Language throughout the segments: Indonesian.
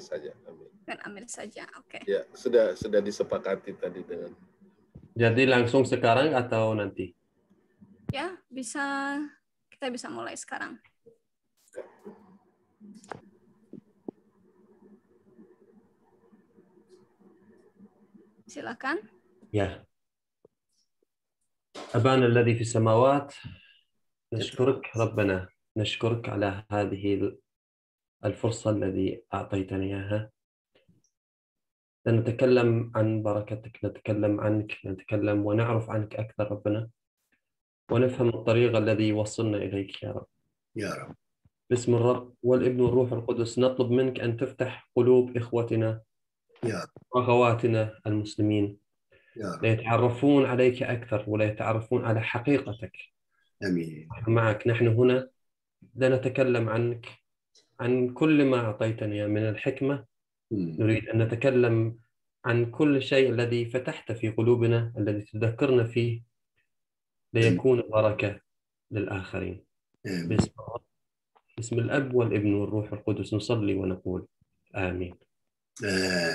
saja. Amin. Dan amin saja. Oke. Okay. Ya, sudah sudah disepakati tadi dengan. Jadi langsung sekarang atau nanti? Ya, bisa kita bisa mulai sekarang. Silakan. Ya. أبانا الذي في السماوات نشكرك ربنا نشكرك على هذه الفرصة الذي أعطيتني إياها نتكلم عن بركتك نتكلم عنك نتكلم ونعرف عنك أكثر ربنا ونفهم الطريق الذي يوصلنا إليك يا رب يا رب باسم الرب والابن والروح القدس نطلب منك أن تفتح قلوب إخوتنا يا رب وأخواتنا المسلمين يا رب. ليتعرفون عليك أكثر وليتعرفون على حقيقتك أمين معك نحن هنا لنتكلم عنك عن كل ما أعطيتني من الحكمة نريد أن نتكلم عن كل شيء الذي فتحت في قلوبنا الذي تذكرنا فيه ليكون بركة للآخرين باسم, باسم الأب والابن والروح القدس نصلي ونقول آمين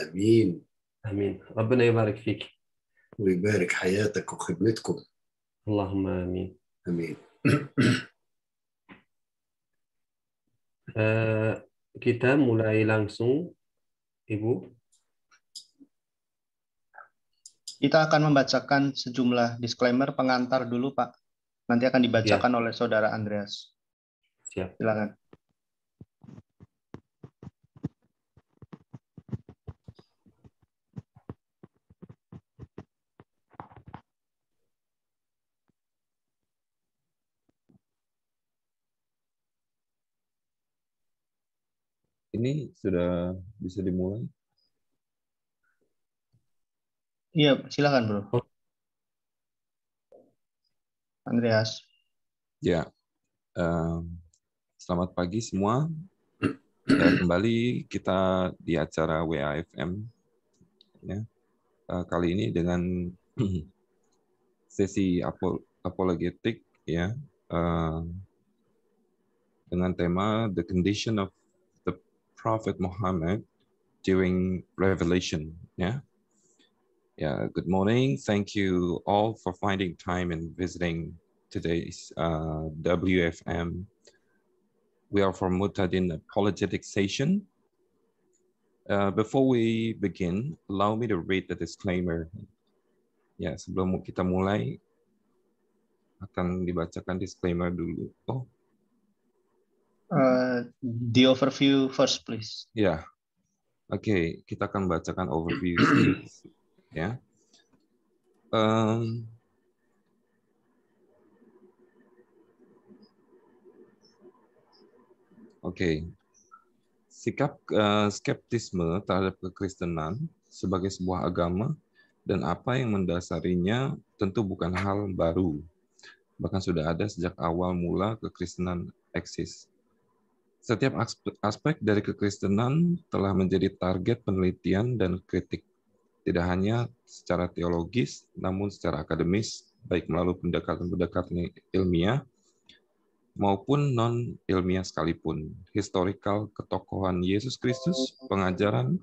آمين آمين ربنا يبارك فيك ويبارك حياتك وخدمتكم اللهم آمين آمين Uh, kita mulai langsung, Ibu. Kita akan membacakan sejumlah disclaimer pengantar dulu, Pak. Nanti akan iya. dibacakan ya. oleh Saudara Andreas. Siap. Silakan. ini sudah bisa dimulai. Iya, silakan bro. Oh. Andreas. Ya, selamat pagi semua. Dan kembali kita di acara WAFM. Ya, eh, kali ini dengan sesi apologetik ya eh, dengan tema the condition of Prophet Muhammad during Revelation. Yeah. Yeah. Good morning. Thank you all for finding time and visiting today's uh, WFM. We are from Mutadin Apologetics Station. Uh, before we begin, allow me to read the disclaimer. Ya, yeah, sebelum kita mulai, akan dibacakan disclaimer dulu. Oh, Uh, the overview first, please. Ya, yeah. oke, okay. kita akan bacakan overview ya. Um, Oke, okay. sikap uh, skeptisme terhadap kekristenan sebagai sebuah agama dan apa yang mendasarinya tentu bukan hal baru. Bahkan sudah ada sejak awal mula kekristenan eksis. Setiap aspek dari kekristenan telah menjadi target penelitian dan kritik, tidak hanya secara teologis, namun secara akademis, baik melalui pendekatan-pendekatan ilmiah maupun non-ilmiah sekalipun. Historikal ketokohan Yesus Kristus, pengajaran,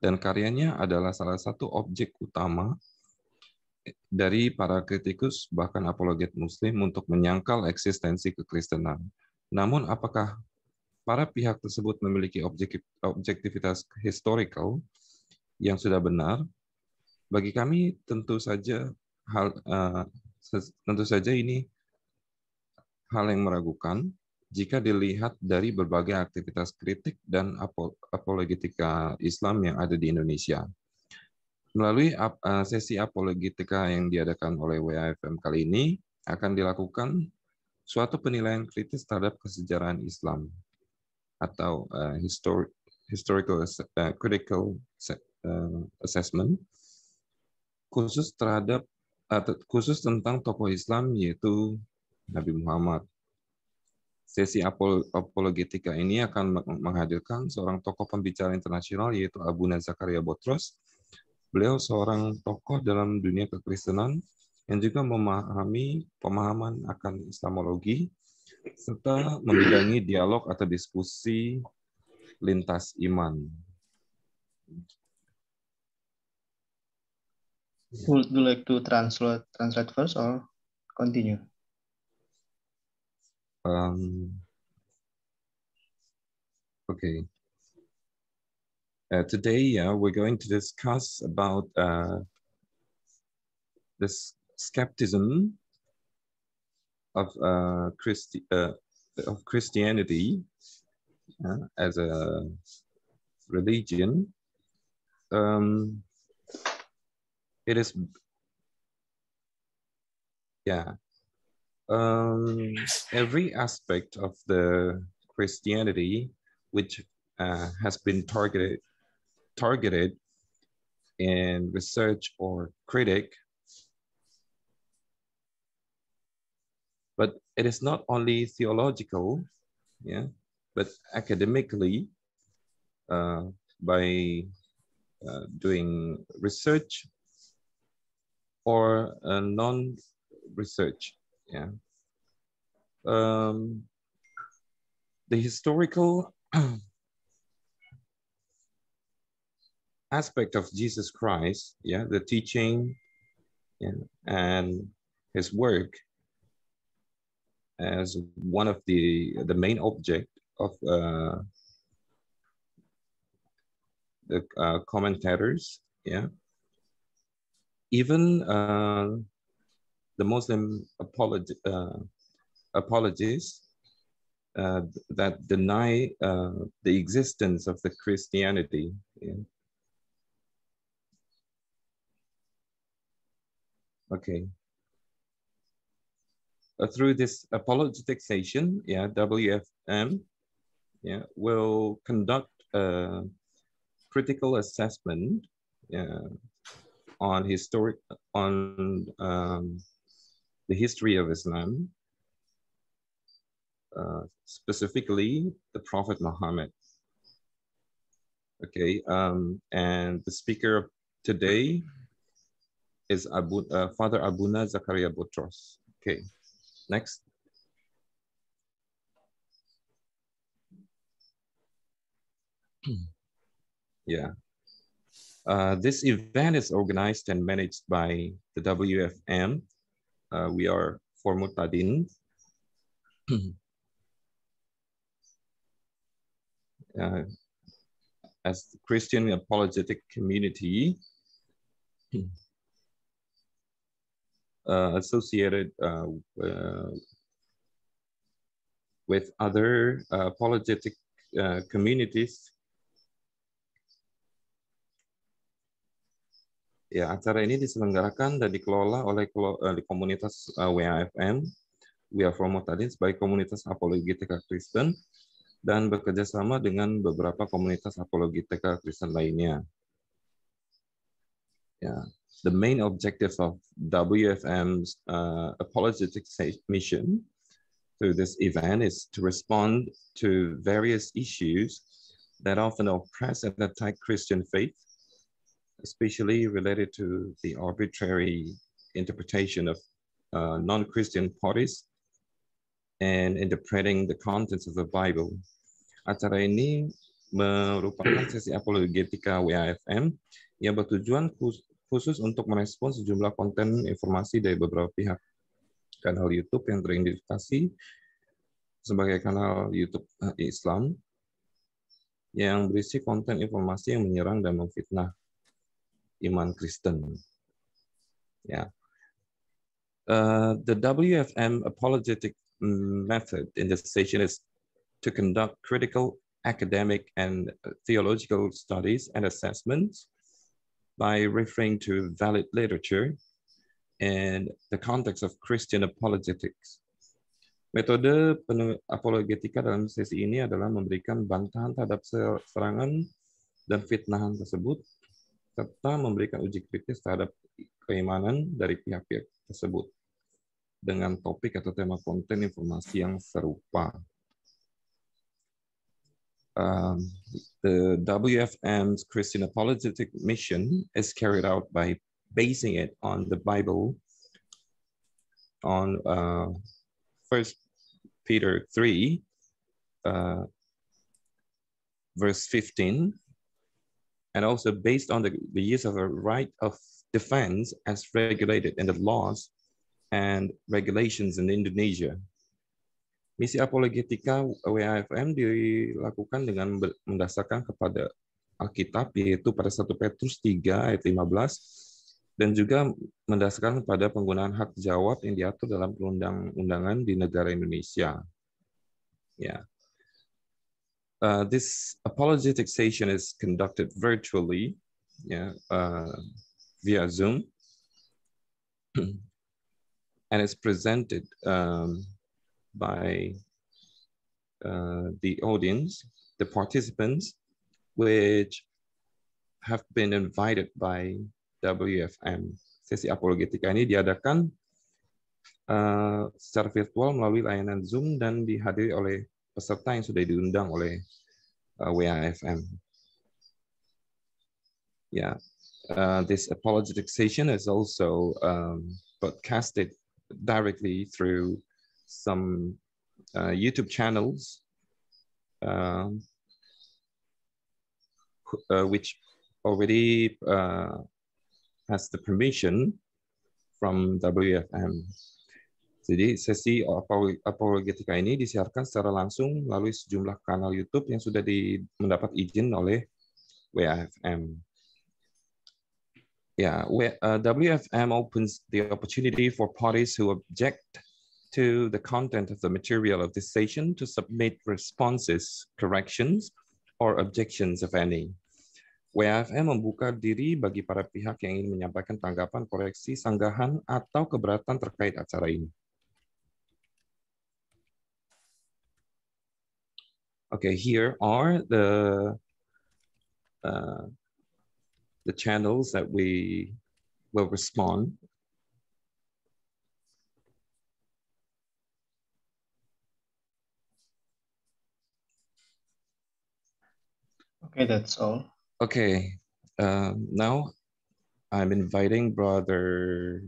dan karyanya adalah salah satu objek utama dari para kritikus, bahkan apologet Muslim, untuk menyangkal eksistensi kekristenan. Namun, apakah para pihak tersebut memiliki objektivitas historical yang sudah benar, bagi kami tentu saja hal uh, tentu saja ini hal yang meragukan jika dilihat dari berbagai aktivitas kritik dan apologetika Islam yang ada di Indonesia. Melalui eh, sesi apologetika yang diadakan oleh WAFM kali ini akan dilakukan suatu penilaian kritis terhadap kesejarahan Islam atau uh, histori historical uh, critical uh, assessment khusus terhadap uh, khusus tentang tokoh Islam yaitu Nabi Muhammad. Sesi apol apologetika ini akan menghadirkan seorang tokoh pembicara internasional yaitu Abu Zakaria Botros. Beliau seorang tokoh dalam dunia kekristenan yang juga memahami pemahaman akan Islamologi serta membidangi dialog atau diskusi lintas iman. Would you like to translate translate first or continue? Um, okay. Uh, today, uh, we're going to discuss about uh, this skepticism of uh, Christi uh, of Christianity uh, as a religion, um, it is yeah um, every aspect of the Christianity which uh, has been targeted targeted in research or critic it is not only theological, yeah, but academically uh, by uh, doing research or uh, non-research. Yeah. Um, the historical aspect of Jesus Christ, yeah, the teaching yeah, and his work as one of the the main object of uh, the uh, commentators. Yeah, even uh, the Muslim apolog uh, apologists uh, that deny uh, the existence of the Christianity. Yeah. Okay. Uh, through this apologetic station, yeah, WFM, yeah, will conduct a critical assessment yeah, on historic on um, the history of Islam, uh, specifically the Prophet Muhammad. Okay, um, and the speaker today is Abu, uh, Father Abuna Zakaria Butros. Okay. Next. yeah. Uh, this event is organized and managed by the WFM. Uh, we are for Mutadin. uh, as Christian apologetic community, Uh, associated uh, uh, with other apologetic communities Ya, acara ini diselenggarakan dan dikelola oleh komunitas WAFM, We Are from Otadin, sebagai komunitas apologetika Kristen, dan bekerjasama dengan beberapa komunitas apologetika Kristen lainnya. Ya, the main objective of WFM's uh, apologetics mission through this event is to respond to various issues that often oppress and attack Christian faith, especially related to the arbitrary interpretation of uh, non-Christian parties and interpreting the contents of the Bible. Acara ini merupakan sesi apologetika WAFM yang bertujuan khusus untuk merespon sejumlah konten informasi dari beberapa pihak. Kanal YouTube yang teridentifikasi sebagai kanal YouTube eh, Islam yang berisi konten informasi yang menyerang dan memfitnah iman Kristen. Ya. Uh, the WFM apologetic mm, method in this session is to conduct critical academic and eh, theological studies and assessments by referring to valid literature and the context of Christian apologetics. Metode apologetika dalam sesi ini adalah memberikan bantahan terhadap serangan dan fitnahan tersebut, serta memberikan uji kritis terhadap keimanan dari pihak-pihak tersebut dengan topik atau tema konten informasi yang serupa. Um, the WFM's Christian apologetic mission is carried out by basing it on the Bible, on uh, First Peter three, uh, verse fifteen, and also based on the, the use of a right of defense as regulated in the laws and regulations in Indonesia. Misi apologetika WAFM dilakukan dengan mendasarkan kepada Alkitab yaitu pada 1 Petrus 3 ayat 15 dan juga mendasarkan pada penggunaan hak jawab yang diatur dalam perundang-undangan di negara Indonesia. Yeah. Uh, this apologetic session is conducted virtually yeah, uh, via Zoom and it's presented um, by uh, the audience, the participants, which have been invited by WFM. Sesi apologetika ini diadakan uh, secara virtual melalui layanan Zoom dan dihadiri oleh peserta yang sudah diundang oleh uh, WAFM. Yeah, uh, this apologetic session is also um, broadcasted directly through some uh, YouTube channels um, uh, which already uh, has the permission from WFM. Jadi sesi apologetika Ketika ini disiarkan secara langsung melalui sejumlah kanal YouTube yang sudah di, mendapat izin oleh WFM. Yeah, uh, WFM opens the opportunity for parties who object to the content of the material of this session to submit responses, corrections, or objections of any. WFM membuka diri bagi para pihak yang ingin menyampaikan tanggapan, koreksi, sanggahan, atau keberatan terkait acara ini. Okay, here are the uh, the channels that we will respond Okay, that's all. Okay, uh, now I'm inviting brother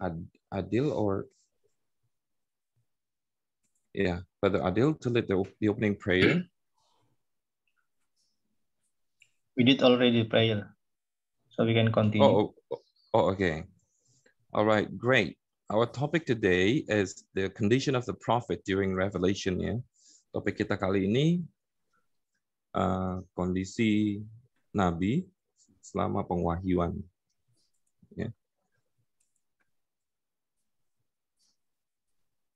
Ad Adil or yeah, brother Adil to lead the, the opening prayer. We did already prayer, so we can continue. Oh, oh, oh, oh, okay. All right, great. Our topic today is the condition of the prophet during Revelation. Yeah, Topik kita kali ini uh, kondisi Nabi selama pengwahyuan. Ya.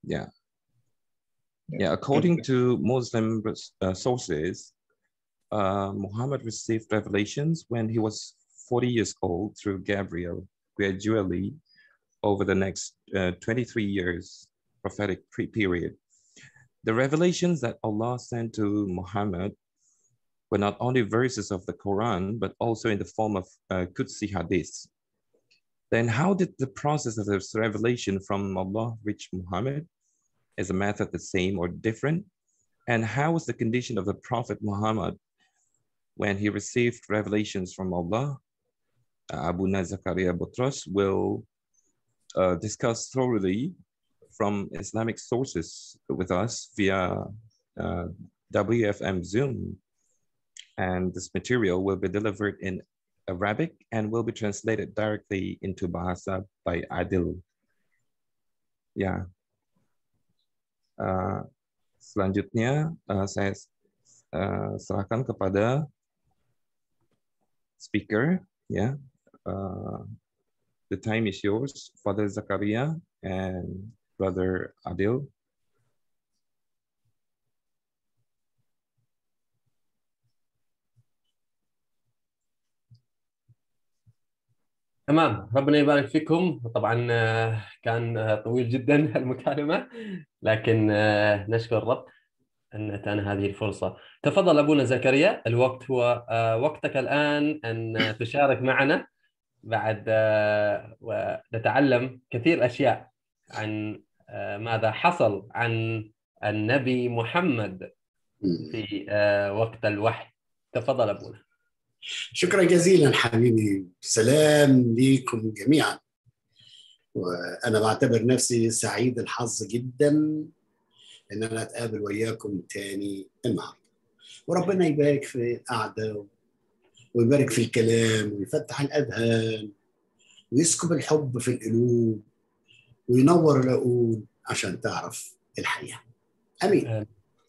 Yeah. Yeah, according to Muslim uh, sources, uh, Muhammad received revelations when he was 40 years old through Gabriel, gradually over the next uh, 23 years prophetic period. The revelations that Allah sent to Muhammad were not only verses of the Quran, but also in the form of uh, Qudsi hadiths. Then how did the process of this revelation from Allah reach Muhammad? Is the method the same or different? And how was the condition of the Prophet Muhammad when he received revelations from Allah? Uh, Abu Nazakaria Butros will uh, discuss thoroughly from Islamic sources with us via uh, WFM Zoom and this material will be delivered in Arabic and will be translated directly into Bahasa by Adil. Yeah. Uh, selanjutnya uh, saya uh, serahkan kepada speaker. Yeah. Uh, the time is yours, Father Zakaria and Brother Adil. تمام ربنا يبارك فيكم طبعا آه، كان آه، طويل جدا المكالمه لكن آه، نشكر الرب ان اتانا هذه الفرصه تفضل ابونا زكريا الوقت هو وقتك الان ان تشارك معنا بعد ونتعلم كثير اشياء عن ماذا حصل عن النبي محمد في وقت الوحي تفضل ابونا شكرا جزيلا حبيبي سلام ليكم جميعا وانا بعتبر نفسي سعيد الحظ جدا ان انا اتقابل وياكم تاني النهارده وربنا يبارك في القعده ويبارك في الكلام ويفتح الاذهان ويسكب الحب في القلوب وينور العقول عشان تعرف الحقيقه امين, آمين.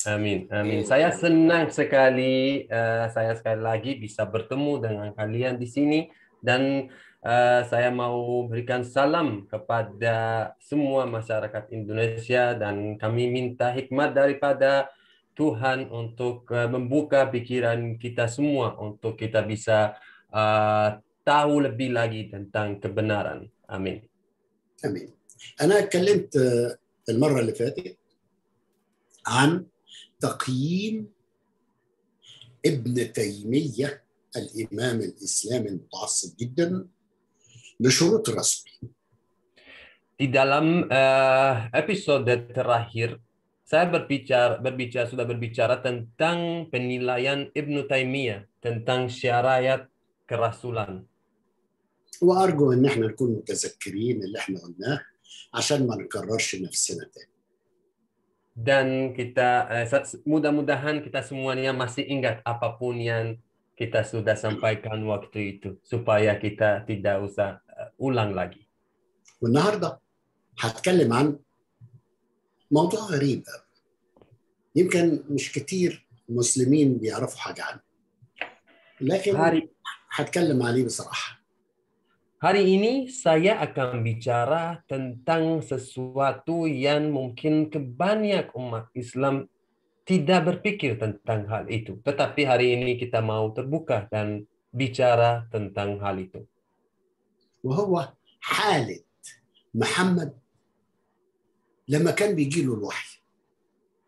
Amin, amin. Saya senang sekali, uh, saya sekali lagi bisa bertemu dengan kalian di sini dan uh, saya mau berikan salam kepada semua masyarakat Indonesia dan kami minta hikmat daripada Tuhan untuk uh, membuka pikiran kita semua untuk kita bisa uh, tahu lebih lagi tentang kebenaran. Amin. Amin. أنا كلمت المرة اللي فاتت عن تقييم ابن تيمية الإمام الإسلامي المتعصب جدا لشروط رسمي Di dalam uh, episode terakhir saya berbicara berbicara sudah berbicara tentang penilaian Ibn Taimiyah tentang syariat kerasulan. وارجو ان احنا نكون متذكرين اللي احنا قلناه عشان ما نكررش نفسنا تاني. dan kita eh, mudah-mudahan kita semuanya masih ingat apapun yang kita sudah sampaikan waktu itu supaya kita tidak usah eh, ulang lagi. والنهارده هتكلم an, موضوع غريب يمكن مش كتير مسلمين بيعرفوا حاجة عنه لكن هتكلم عليه بصراحة Hari ini saya akan bicara tentang sesuatu yang mungkin kebanyak umat Islam tidak berpikir tentang hal itu. Tetapi hari ini kita mau terbuka dan bicara tentang hal itu. وهو حالة محمد لما كان بيجي له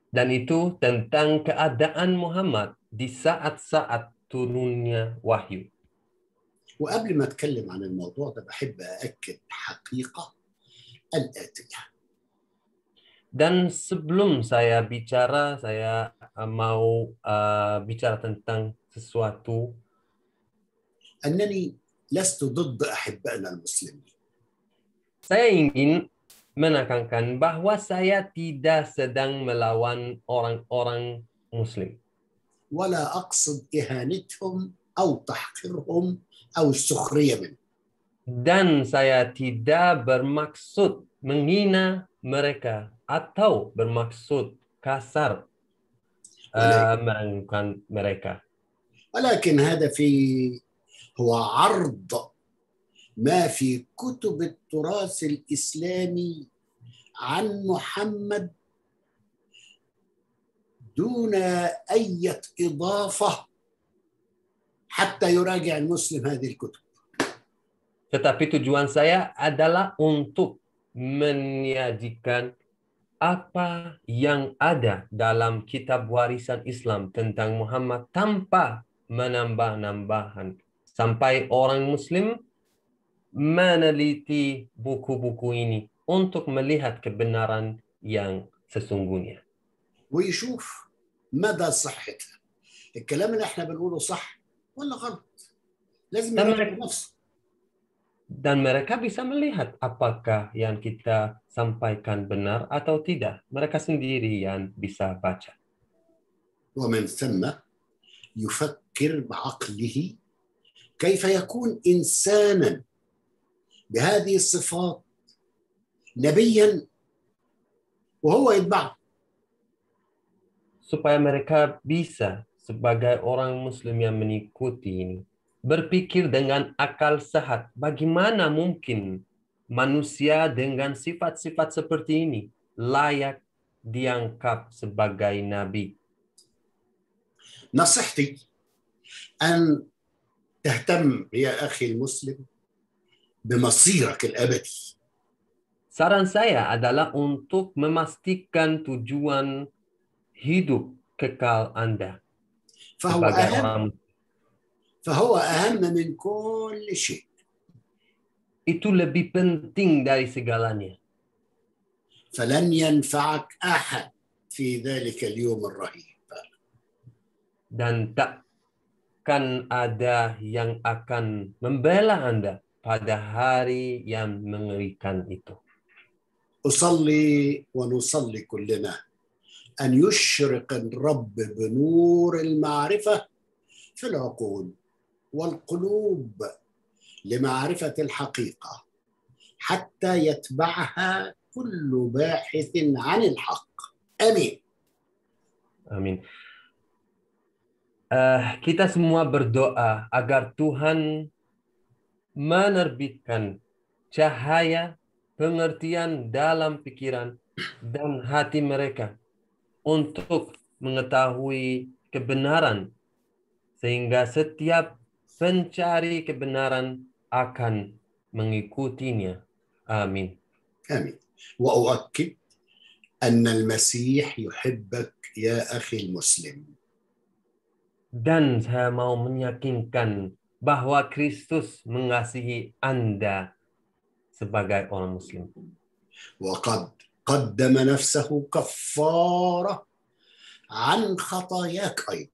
Dan itu tentang keadaan Muhammad di saat-saat turunnya wahyu. وقبل ما اتكلم عن الموضوع ده بحب ااكد حقيقه الاتيه Dan sebelum saya bicara, saya mau bicara tentang sesuatu. أنني لست ضد أحبائنا المسلمين. Saya ingin menekankan bahwa saya tidak sedang melawan orang-orang Muslim. ولا أقصد إهانتهم أو تحقيرهم أو السخرية منه dan saya tidak bermaksud menghina mereka atau bermaksud kasar melakukan mereka. ولكن هدفي هو عرض ما في كتب التراث الإسلامي عن محمد دون أي إضافة حتى يراجع المسلم هذه الكتب. Tetapi tujuan saya adalah untuk menyajikan apa yang ada dalam kitab warisan Islam tentang Muhammad tanpa menambah-nambahan sampai orang muslim meneliti buku-buku ini untuk melihat kebenaran yang sesungguhnya. ويشوف مدى صحتها. الكلام اللي احنا بنقوله صح ولا غلط لازم dan mereka, نفسه. dan mereka bisa melihat apakah yang kita sampaikan benar atau tidak. Mereka sendiri yang bisa baca. ومن ثم يفكر بعقله كيف يكون إنسانا بهذه الصفات نبيا وهو يتبعه supaya mereka bisa sebagai orang muslim yang mengikuti ini berpikir dengan akal sehat bagaimana mungkin manusia dengan sifat-sifat seperti ini layak diangkat sebagai nabi نصيحتي أن تهتم ya, أخي Muslim, بمصيرك abadi. Saran saya adalah untuk memastikan tujuan hidup kekal Anda. فهو أهم فهو أهم من كل شيء itu lebih penting dari segalanya فلن ينفعك أحد في ذلك اليوم الرهيب dan takkan ada yang akan membela Anda pada hari yang mengerikan itu. Usalli wa nusalli ان يشرق الرب بنور المعرفه في العقول والقلوب لمعرفه الحقيقه حتى يتبعها كل باحث عن الحق امين امين Uh, kita semua berdoa agar Tuhan menerbitkan cahaya pengertian dalam pikiran dan hati mereka untuk mengetahui kebenaran sehingga setiap pencari kebenaran akan mengikutinya. Amin. Amin. وأؤكد أن المسيح يحبك يا أخي المسلم. Dan saya mau meyakinkan bahwa Kristus mengasihi Anda sebagai orang Muslim. وقد قدم نفسه كفاره عن خطاياك ايضا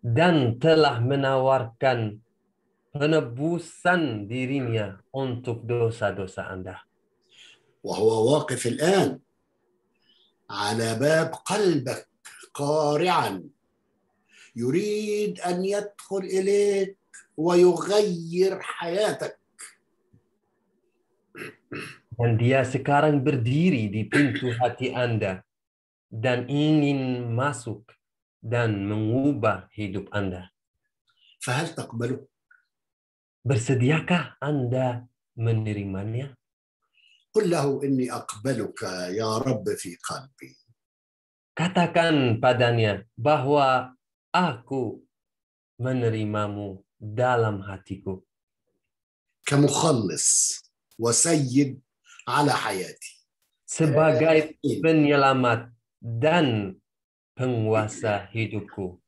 dan telah menawarkan penebusan dirinya untuk dosa-dosa Anda. وهو واقف الآن على باب قلبك قارعا يريد أن يدخل إليك ويغير حياتك. Dan dia sekarang berdiri di pintu hati Anda dan ingin masuk dan mengubah hidup Anda. Fahal تقبله؟ Bersediakah Anda menerimanya? Kullahu inni إني ya يا fi qalbi. Katakan padanya bahwa aku menerimamu dalam hatiku. كمخلص وسيد ala hayati. Sebagai eh, penyelamat dan penguasa hidupku.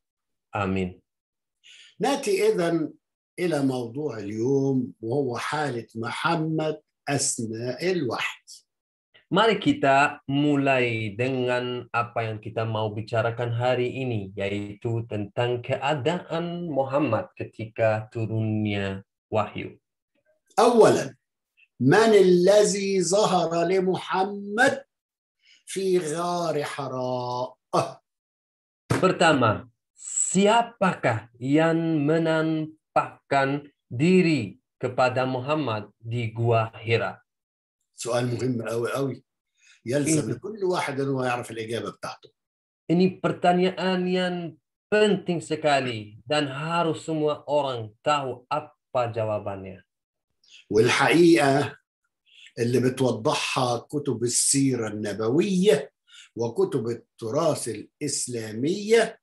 Amin. Nanti, نأتي ila إلى موضوع اليوم halat Muhammad asna al-Wahd. Mari kita mulai dengan apa yang kita mau bicarakan hari ini, yaitu tentang keadaan Muhammad ketika turunnya wahyu. Awalan, من الذي ظهر لمحمد في غار حراء Pertama, siapakah yang menampakkan diri kepada Muhammad di gua Hira? Soal muhim قوي قوي يلزم لكل واحد انه يعرف الاجابه بتاعته. Ini pertanyaan yang penting sekali dan harus semua orang tahu apa jawabannya. والحقيقه اللي بتوضحها كتب السيره النبويه وكتب التراث الاسلاميه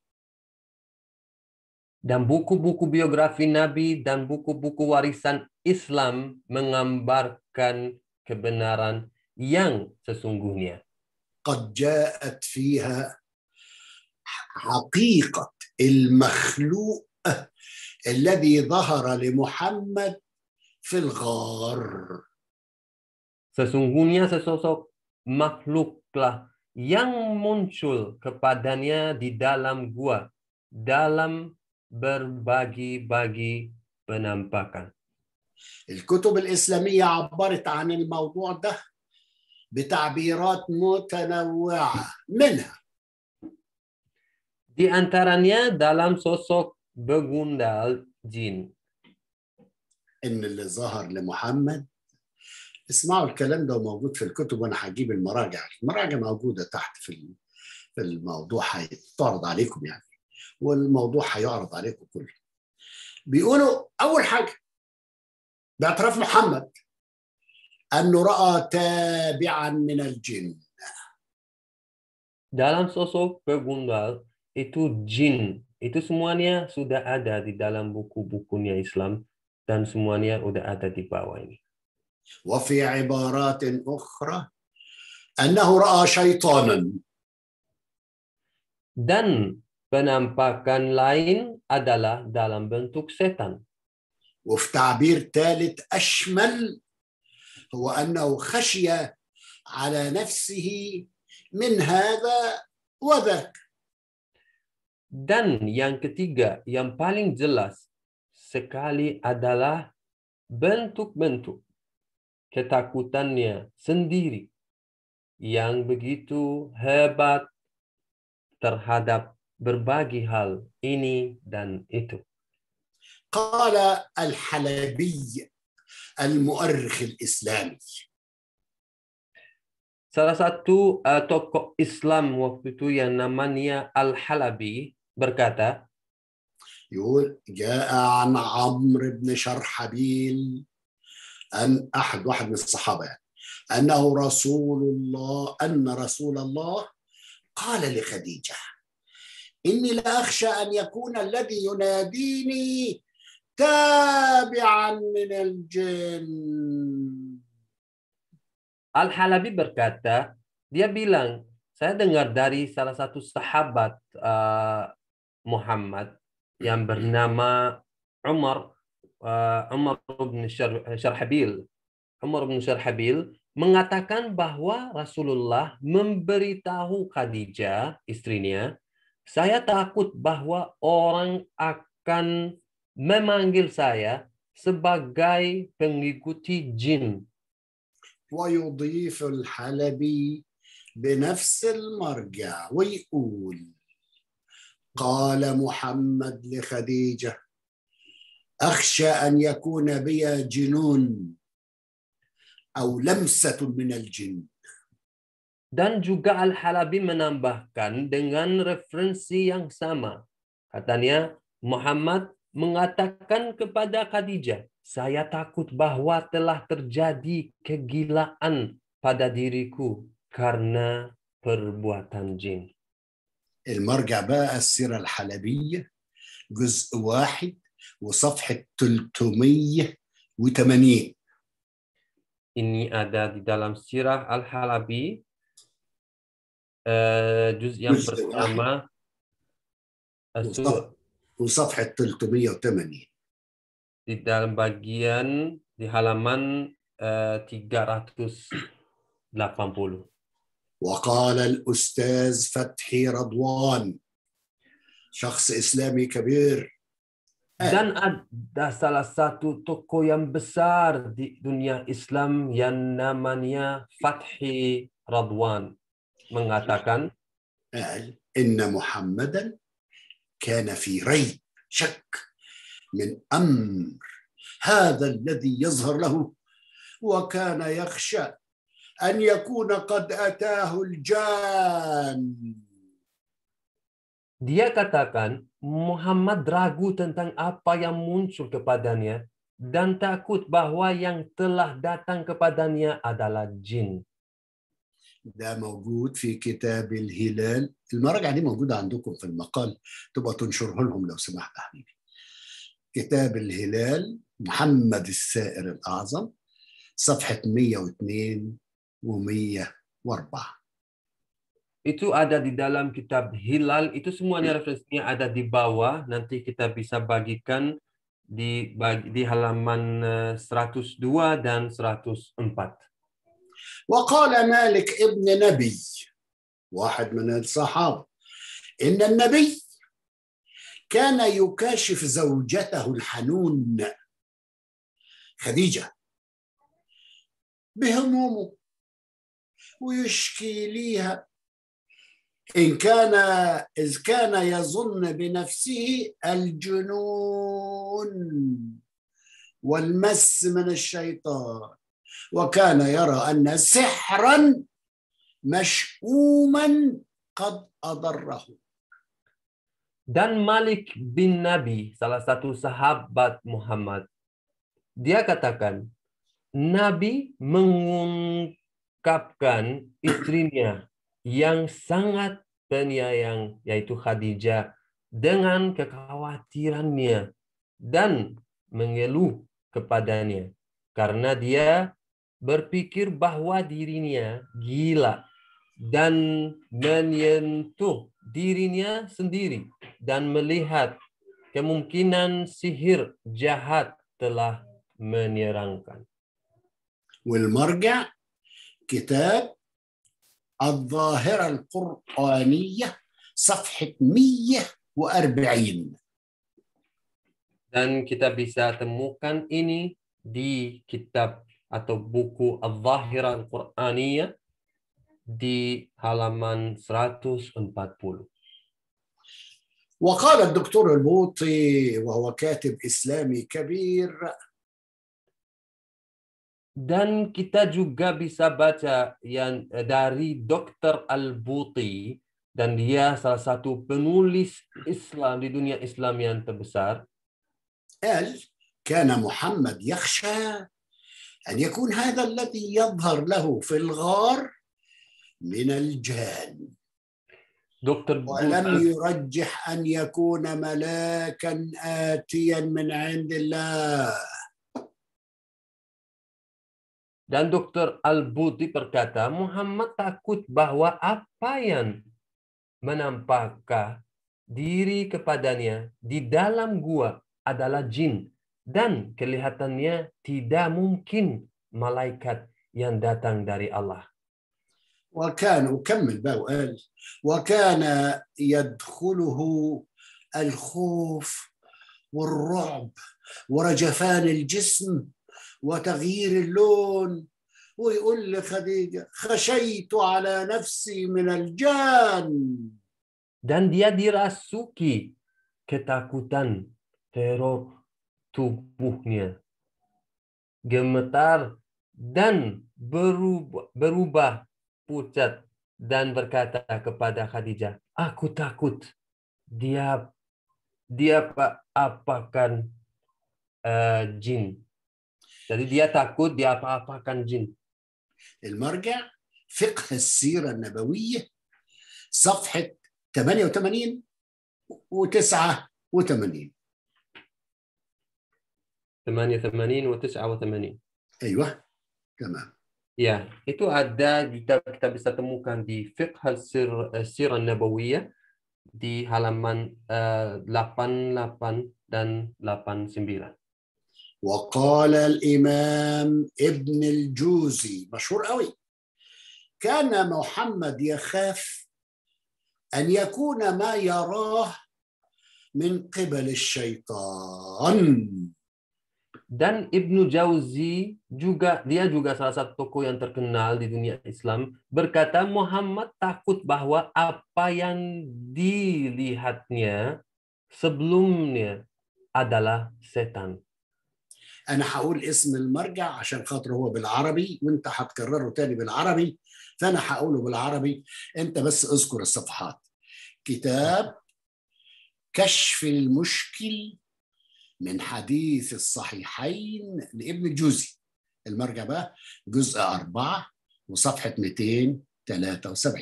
dan buku-buku biografi Nabi dan buku-buku warisan Islam menggambarkan kebenaran yang sesungguhnya. قد جاءت فيها حقيقة المخلوق الذي ظهر لمحمد fil ghar. Sesungguhnya sesosok makhluklah yang muncul kepadanya di dalam gua, dalam berbagi-bagi penampakan. الكتب الإسلامية عبرت عن الموضوع ده بتعبيرات متنوعة منها Di antaranya dalam sosok begundal jin. ان اللي ظهر لمحمد اسمعوا الكلام ده وموجود في الكتب وانا هجيب المراجع المراجع موجوده تحت في الموضوع هيتعرض عليكم يعني والموضوع هيعرض عليكم كله بيقولوا اول حاجه باعتراف محمد انه راى تابعا من الجن dalam sosok pegundal itu jin itu semuanya sudah ada di dalam buku-bukunya Islam dan semuanya udah ada di bawah ini. وفي عبارات أخرى أنه رأى شيطانا dan penampakan lain adalah dalam bentuk setan. وفي تعبير ثالث أشمل هو أنه خشي على نفسه من هذا وذاك. Dan yang ketiga, yang paling jelas sekali adalah bentuk-bentuk ketakutannya sendiri yang begitu hebat terhadap berbagai hal ini dan itu. al الحلبي al-Islami. Salah satu uh, tokoh Islam waktu itu yang namanya Al-Halabi berkata, يقول جاء عن عمرو بن شرحبيل أن أحد واحد من الصحابة يعني أنه رسول الله أن رسول الله قال لخديجة إني لأخشى أن يكون الذي يناديني تابعا من الجن الحلبي halabi berkata, dia bilang, saya dengar dari salah satu sahabat uh, Muhammad yang bernama Umar uh, Umar bin Syarhabil Umar bin Syarhabil mengatakan bahwa Rasulullah memberitahu Khadijah istrinya saya takut bahwa orang akan memanggil saya sebagai pengikuti jin ويضيف الحلبي بنفس المرجع ويقول قال محمد لخديجة أخشى أن يكون بي جنون أو لمسة من الجن Dan juga Al-Halabi menambahkan dengan referensi yang sama. Katanya, Muhammad mengatakan kepada Khadijah, saya takut bahwa telah terjadi kegilaan pada diriku karena perbuatan jin. المرجع بقى السيرة الحلبية جزء واحد وصفحة 380 إني أداد دالم سيرة الحلبي آه، جزء يمبرسامة وصفحة 380 di dalam bagian di halaman uh, آه، 380. وقال الأستاذ فتحي رضوان شخص إسلامي كبير Dan ada salah satu toko yang besar di dunia Islam yang namanya Fathi Radwan mengatakan قال إن محمدا كان في ريب شك من أمر هذا الذي يظهر له وكان يخشى أن يكون قد أتاه الجان Dia katakan Muhammad ragu tentang apa yang muncul kepadanya dan takut bahwa yang telah datang kepadanya adalah jin. ده موجود في كتاب الهلال المراجع دي موجودة عندكم في المقال تبقى تنشره لهم لو سمحت حبيبي كتاب الهلال محمد السائر الأعظم صفحة 102 ومية وأربعة itu ada di dalam kitab Hilal itu semuanya iya. referensinya ada di bawah nanti kita bisa bagikan di bagi, di halaman 102 eh, dan 104 وقال مالك ابن نبي واحد من الصحابة إن النبي كان يكاشف زوجته الحنون خديجة بهمومه ويشكي ليها إن كان إذ كان يظن بنفسه الجنون والمس من الشيطان وكان يرى أن سحرا مشؤوما قد أضره Dan Malik bin Nabi, salah satu sahabat Muhammad, dia katakan, Nabi mengung mengungkapkan istrinya yang sangat penyayang yaitu Khadijah dengan kekhawatirannya dan mengeluh kepadanya karena dia berpikir bahwa dirinya gila dan menyentuh dirinya sendiri dan melihat kemungkinan sihir jahat telah menyerangkan. marga كتاب الظاهرة القرآنية صفحة 140 dan kita bisa temukan ini di kitab atau buku Al-Zahira Al-Qur'aniyah di halaman 140. وقال الدكتور البوطي وهو كاتب إسلامي كبير Dan kita juga bisa baca yang dari Dr. Al-Buti dan dia salah satu penulis Islam di dunia Islam yang terbesar. قال كان محمد يخشى أن يكون هذا الذي يظهر له في الغار من الجان دكتور ولم يرجح أن يكون ملاكا آتيا من عند الله Dan Dr. Al-Buti berkata, Muhammad takut bahwa apa yang menampakkan diri kepadanya di dalam gua adalah jin dan kelihatannya tidak mungkin malaikat yang datang dari Allah. وكان وكمل بقى وقال وكان يدخله الخوف والرعب ورجفان الجسم وتغيير اللون ويقول لخديجة خشيت على نفسي من الجان dan dia dirasuki ketakutan teror tubuhnya gemetar dan berubah, berubah pucat dan berkata kepada Khadijah, "Aku takut dia dia apa apakan uh, jin دليل ياتا كود ياتا تا كان جن المرجع فقه السيرة النبوية صفحة 88 و 89 88 و 89 ايوه تمام يا ايتو ادا كتاب كتاب ستموكان دي فقه السير السيرة النبوية دي هالمان 88 دان 89 وقال الإمام ابن الجوزي مشهور قوي كان محمد يخاف أن يكون ما يراه من قبل الشيطان dan Ibnu Jauzi juga dia juga salah satu tokoh yang terkenal di dunia Islam berkata Muhammad takut bahwa apa yang dilihatnya sebelumnya adalah setan. انا هقول اسم المرجع عشان خاطر هو بالعربي وانت هتكرره تاني بالعربي فانا هقوله بالعربي انت بس اذكر الصفحات كتاب كشف المشكل من حديث الصحيحين لابن الجوزي المرجع بقى جزء أربعة وصفحة 273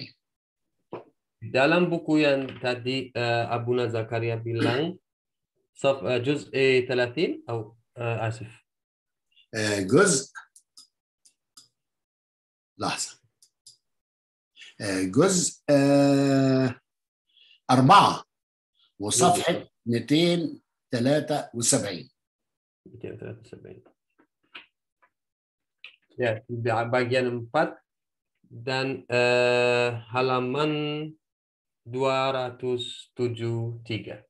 Dalam buku yang tadi uh, آه، Abuna Zakaria bilang, صف, uh, آه، 30 أو آه، اسف آه، جزء لحظه آه، جزء أربعة وصفحة 273 273 ya di bagian 4 dan eh, halaman 273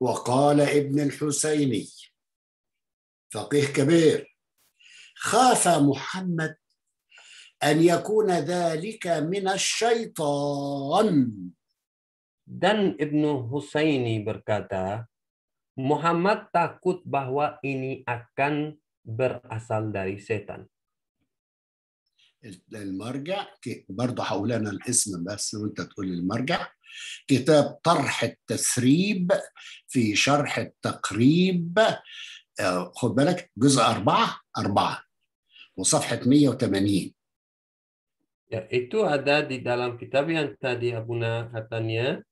وقال ابن الحسيني فقيه كبير خاف محمد أن يكون ذلك من الشيطان Dan Ibnu Husaini berkata, Muhammad takut bahwa ini akan berasal dari setan. المرجع برضه هقول انا الاسم بس وانت تقول المرجع كتاب طرح التسريب في شرح التقريب آه، خد بالك جزء أربعة أربعة وصفحة 180 Ya, itu ada di dalam kitab yang tadi Abuna katanya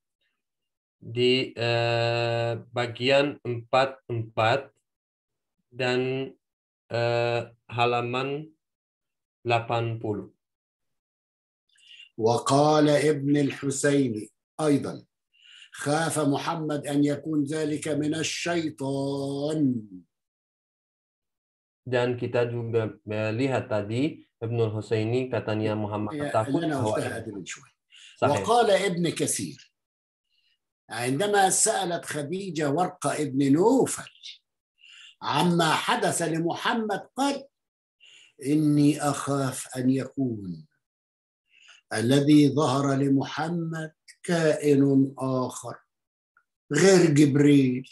di eh, bagian 44 dan eh, halaman 80. وقال ابن الحسين ايضا خاف محمد ان يكون ذلك من الشيطان dan kita juga melihat tadi Ibnu Husaini katanya Muhammad takut bahwa وقال ابن كثير عندما سألت خديجة ورقة ابن نوفل عما حدث لمحمد قال إني أخاف أن يكون الذي ظهر لمحمد كائن اخر غير جبريل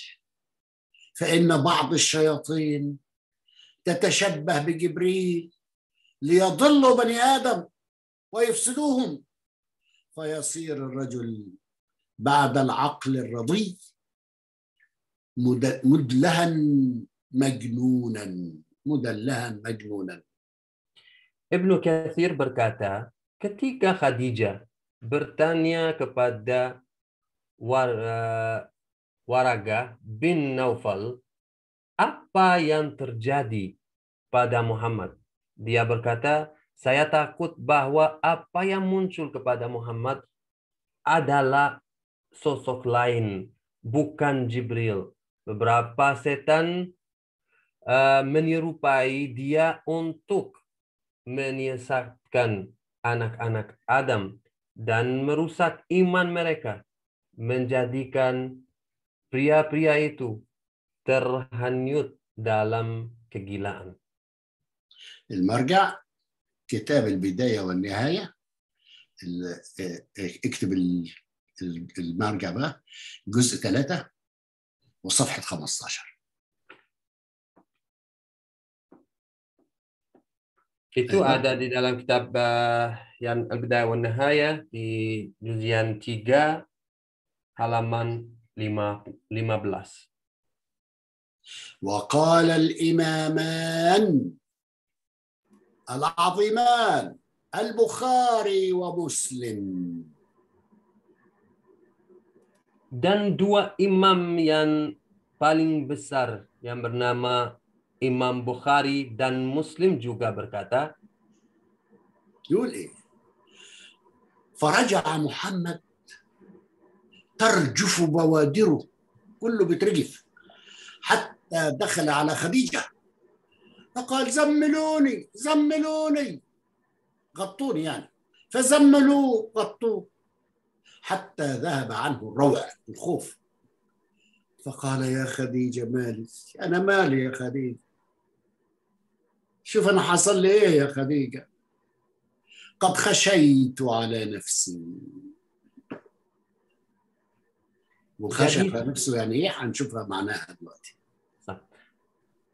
فان بعض الشياطين تتشبه بجبريل ليضلوا بني ادم ويفسدوهم فيصير الرجل بعد العقل الرضي مدلها مجنونا مدلها مجنونا ابن كثير بركاته كتيكا خديجه bertanya kepada war, eh, Waraga bin Naufal apa yang terjadi pada Muhammad. Dia berkata, saya takut bahwa apa yang muncul kepada Muhammad adalah sosok lain, bukan Jibril. Beberapa setan uh, menyerupai dia untuk menyesatkan anak-anak Adam dan merusak iman mereka, menjadikan pria-pria itu terhanyut dalam kegilaan. المرجع كتاب البداية والنهاية اكتب المرجع بقى جزء ثلاثة وصفحة 15 Itu Ayah. ada di dalam kitab uh, eh, yang Al-Bidayah wa Nahaya di juzian 3 halaman 5, 15. aziman Al-Bukhari wa Muslim. dan dua imam yang paling besar yang bernama Imam بخاري دان مسلم juga بركاتا يقول إيه فرجع محمد ترجف بوادره كله بترجف حتى دخل على خديجة فقال زملوني زملوني غطوني يعني فزملوه غطوه حتى ذهب عنه الروع الخوف فقال يا خديجة مالي أنا مالي يا خديجة شوف أنا حصل لي إيه يا خديجة قد خشيت على نفسي والخشية نفسه يعني إيه هنشوفها معناها دلوقتي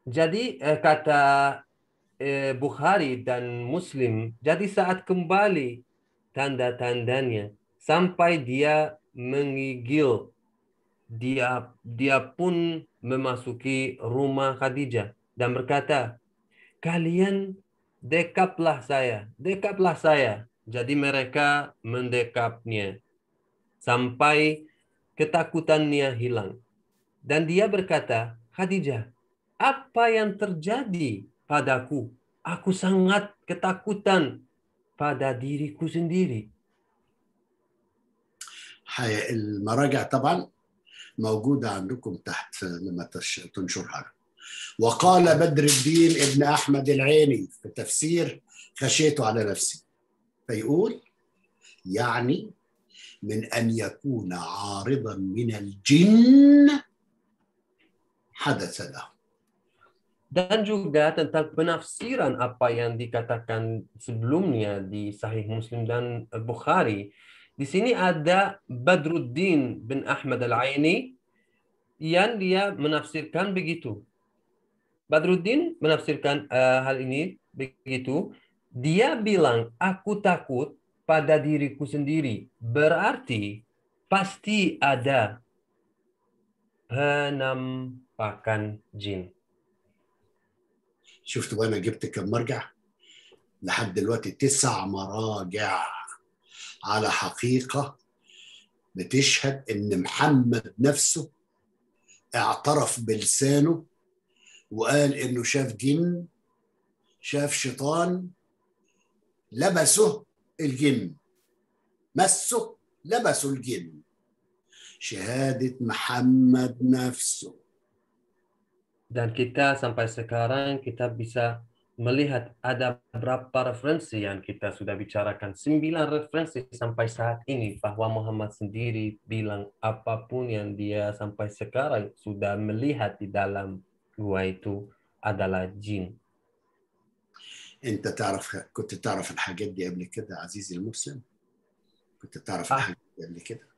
jadi kata Bukhari dan Muslim jadi saat kembali tanda-tandanya sampai dia mengigil, dia dia pun memasuki rumah Khadijah dan berkata kalian dekaplah saya, dekaplah saya. Jadi mereka mendekapnya sampai ketakutannya hilang. Dan dia berkata, Khadijah, apa yang terjadi padaku? Aku sangat ketakutan pada diriku sendiri. Hai, المراجع طبعا موجودة عندكم تحت لما تنشرها وقال بدر الدين ابن أحمد العيني في تفسير خشيته على نفسي فيقول يعني من أن يكون عارضا من الجن حدث له dan juga tentang penafsiran apa yang dikatakan sebelumnya di Sahih Muslim dan Bukhari. Di sini ada Badruddin bin Ahmad Al-Aini yang dia menafsirkan begitu. Badru Din menafsirkan uh, hal ini begitu. Dia bilang, aku takut pada diriku sendiri. Berarti pasti ada penampakan jin. شفتوا انا جبت كم مرجع لحد دلوقتي تسع مراجع على حقيقه بتشهد ان محمد نفسه اعترف بلسانه وقال انه شاف جن شاف شيطان لبسه الجن مسه لبسه الجن شهادة محمد نفسه dan kita sampai sekarang kita bisa melihat ada berapa referensi yang kita sudah bicarakan. Sembilan referensi sampai saat ini bahwa Muhammad sendiri bilang apapun yang dia sampai sekarang sudah melihat di dalam هوايته adalah جين انت تعرف كنت تعرف الحاجات دي قبل كده عزيزي المسلم كنت تعرف أح... آه. الحاجات دي قبل كده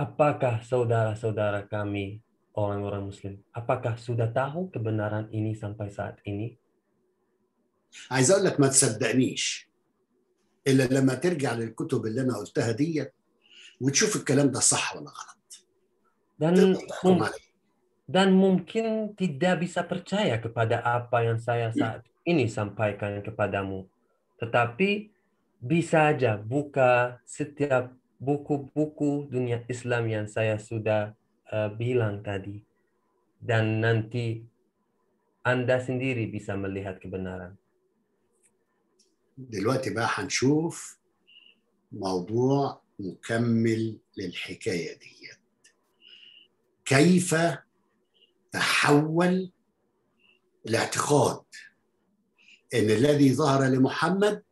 apakah saudara-saudara kami orang-orang muslim apakah sudah tahu kebenaran ini sampai saat ini عايز اقول لك ما تصدقنيش الا لما ترجع للكتب اللي انا قلتها ديت وتشوف الكلام ده صح ولا غلط dan dan mungkin tidak bisa percaya kepada apa yang saya iya. saat ini sampaikan kepadamu. Tetapi bisa saja buka setiap buku-buku dunia Islam yang saya sudah uh, bilang tadi. Dan nanti Anda sendiri bisa melihat kebenaran. دلوقتي بقى هنشوف موضوع مكمل للحكاية ديت كيف تحول الاعتقاد ان الذي ظهر لمحمد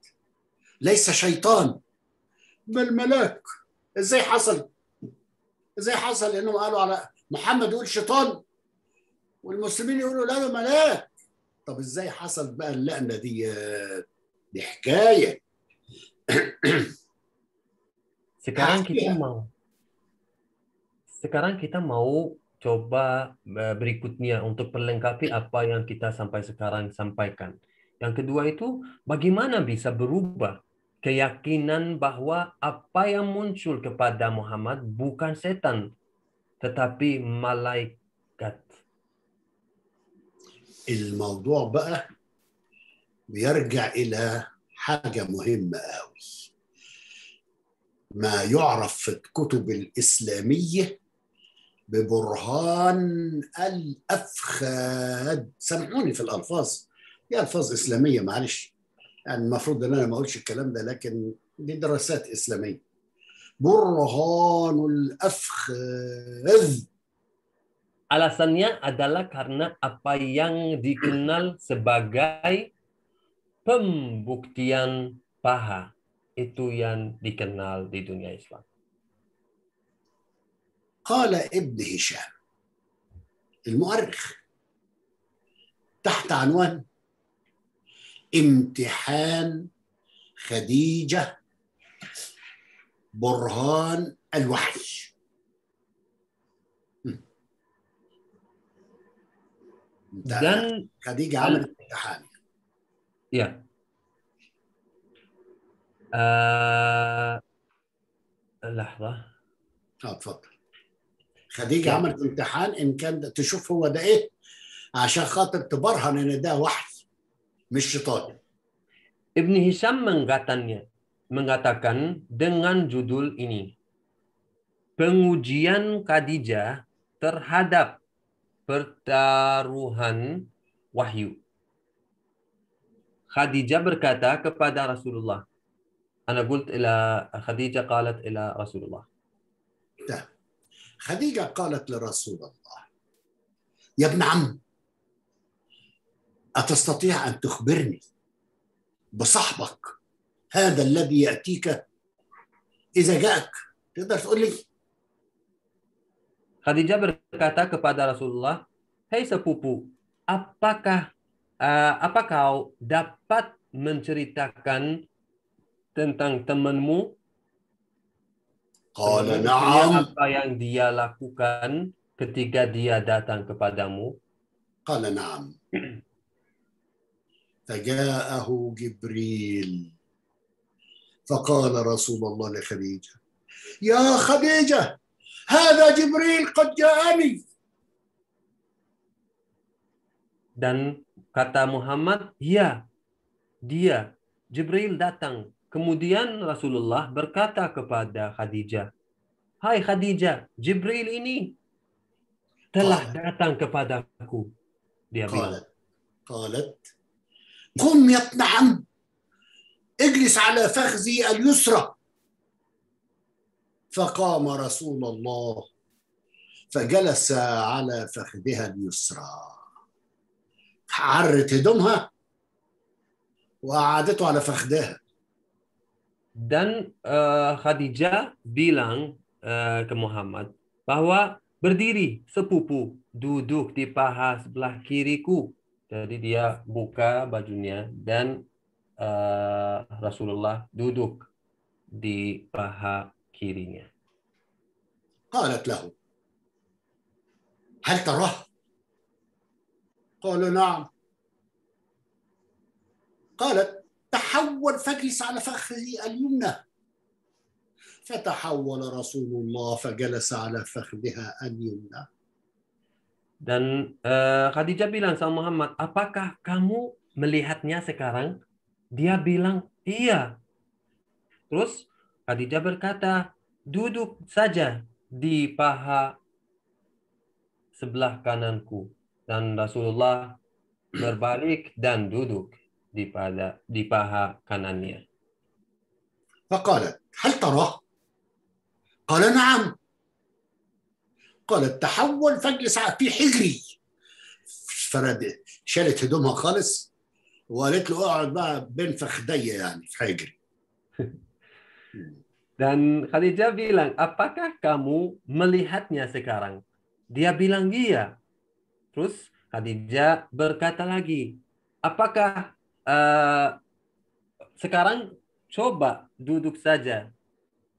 ليس شيطان بل ملاك ازاي حصل ازاي حصل انهم قالوا على محمد يقول شيطان والمسلمين يقولوا لا ده ملاك طب ازاي حصل بقى اللقنه دي دي حكايه سكران كلام كتير ما في كلام ما هو coba eh, berikutnya untuk melengkapi apa yang kita sampai sekarang sampaikan. Yang kedua itu bagaimana bisa berubah keyakinan bahwa apa yang muncul kepada Muhammad bukan setan tetapi malaikat. الموضوع بقى بيرجع إلى حاجة مهمة قوي ما يعرف في الكتب الإسلامية ببرهان الافخاد سامحوني في الالفاظ دي الفاظ اسلاميه معلش يعني المفروض ان انا ما اقولش الكلام ده لكن دي دراسات اسلاميه برهان الافخاد Alasannya adalah karena apa yang dikenal sebagai pembuktian paha itu yang dikenal di dunia Islam. قال ابن هشام المؤرخ تحت عنوان امتحان خديجة برهان الوحي Then, خديجة عملت امتحان يا آه... لحظة اه تفضل خديجه عملت امتحان إن كان تشوف هو ده إيه عشان خاطر تبرهن إن ده وحي مش شيطان Ibn Hisham mengatakannya, mengatakan dengan judul ini, pengujian Khadijah terhadap pertaruhan wahyu. Khadijah berkata kepada Rasulullah, Ana qult ila Khadijah qalat ila Rasulullah. خديجة قالت لرسول الله يا ابن عم أتستطيع أن تخبرني بصحبك هذا الذي يأتيك إذا جاءك تقدر تقول لي خديجة berkata kepada رسول الله Hei sepupu, أباكا uh, eh, apa kau dapat menceritakan tentang temanmu Qala na'am. Apa yang dia lakukan ketika dia datang kepadamu? Qala na'am. فجاءه Jibril. فقال رسول الله Khadijah. يا خديجة هذا جبريل قد جاءني dan kata Muhammad, ya, dia, Jibril datang Kemudian Rasulullah berkata kepada Khadijah, "Hai Khadijah, Jibril ini telah datang kepadaku." Dia bilang. قالت قم يا ابن عم اجلس على فخذي اليسرى فقام رسول الله فجلس على فخذها اليسرى عرت هدومها وقعدته على فخذها Dan uh, Khadijah bilang uh, ke Muhammad bahwa berdiri sepupu duduk di paha sebelah kiriku. Jadi dia buka bajunya dan uh, Rasulullah duduk di paha kirinya. قالت تحول فاجلس على فخذه اليمنى فتحول رسول الله فجلس على فخذها اليمنى Dan uh, Khadijah bilang sama Muhammad, apakah kamu melihatnya sekarang? Dia bilang, iya. Terus Khadijah berkata, duduk saja di paha sebelah kananku. Dan Rasulullah berbalik dan duduk di pada di paha kanannya. فقالت هل تراه؟ قال نعم قالت تحول فجأة في حجري فرد شالت هدومها خالص وقالت له اقعد بقى بين فخدي يعني في حجري Dan Khadijah bilang, apakah kamu melihatnya sekarang? Dia bilang iya. Terus Khadijah berkata lagi, apakah uh, sekarang coba duduk saja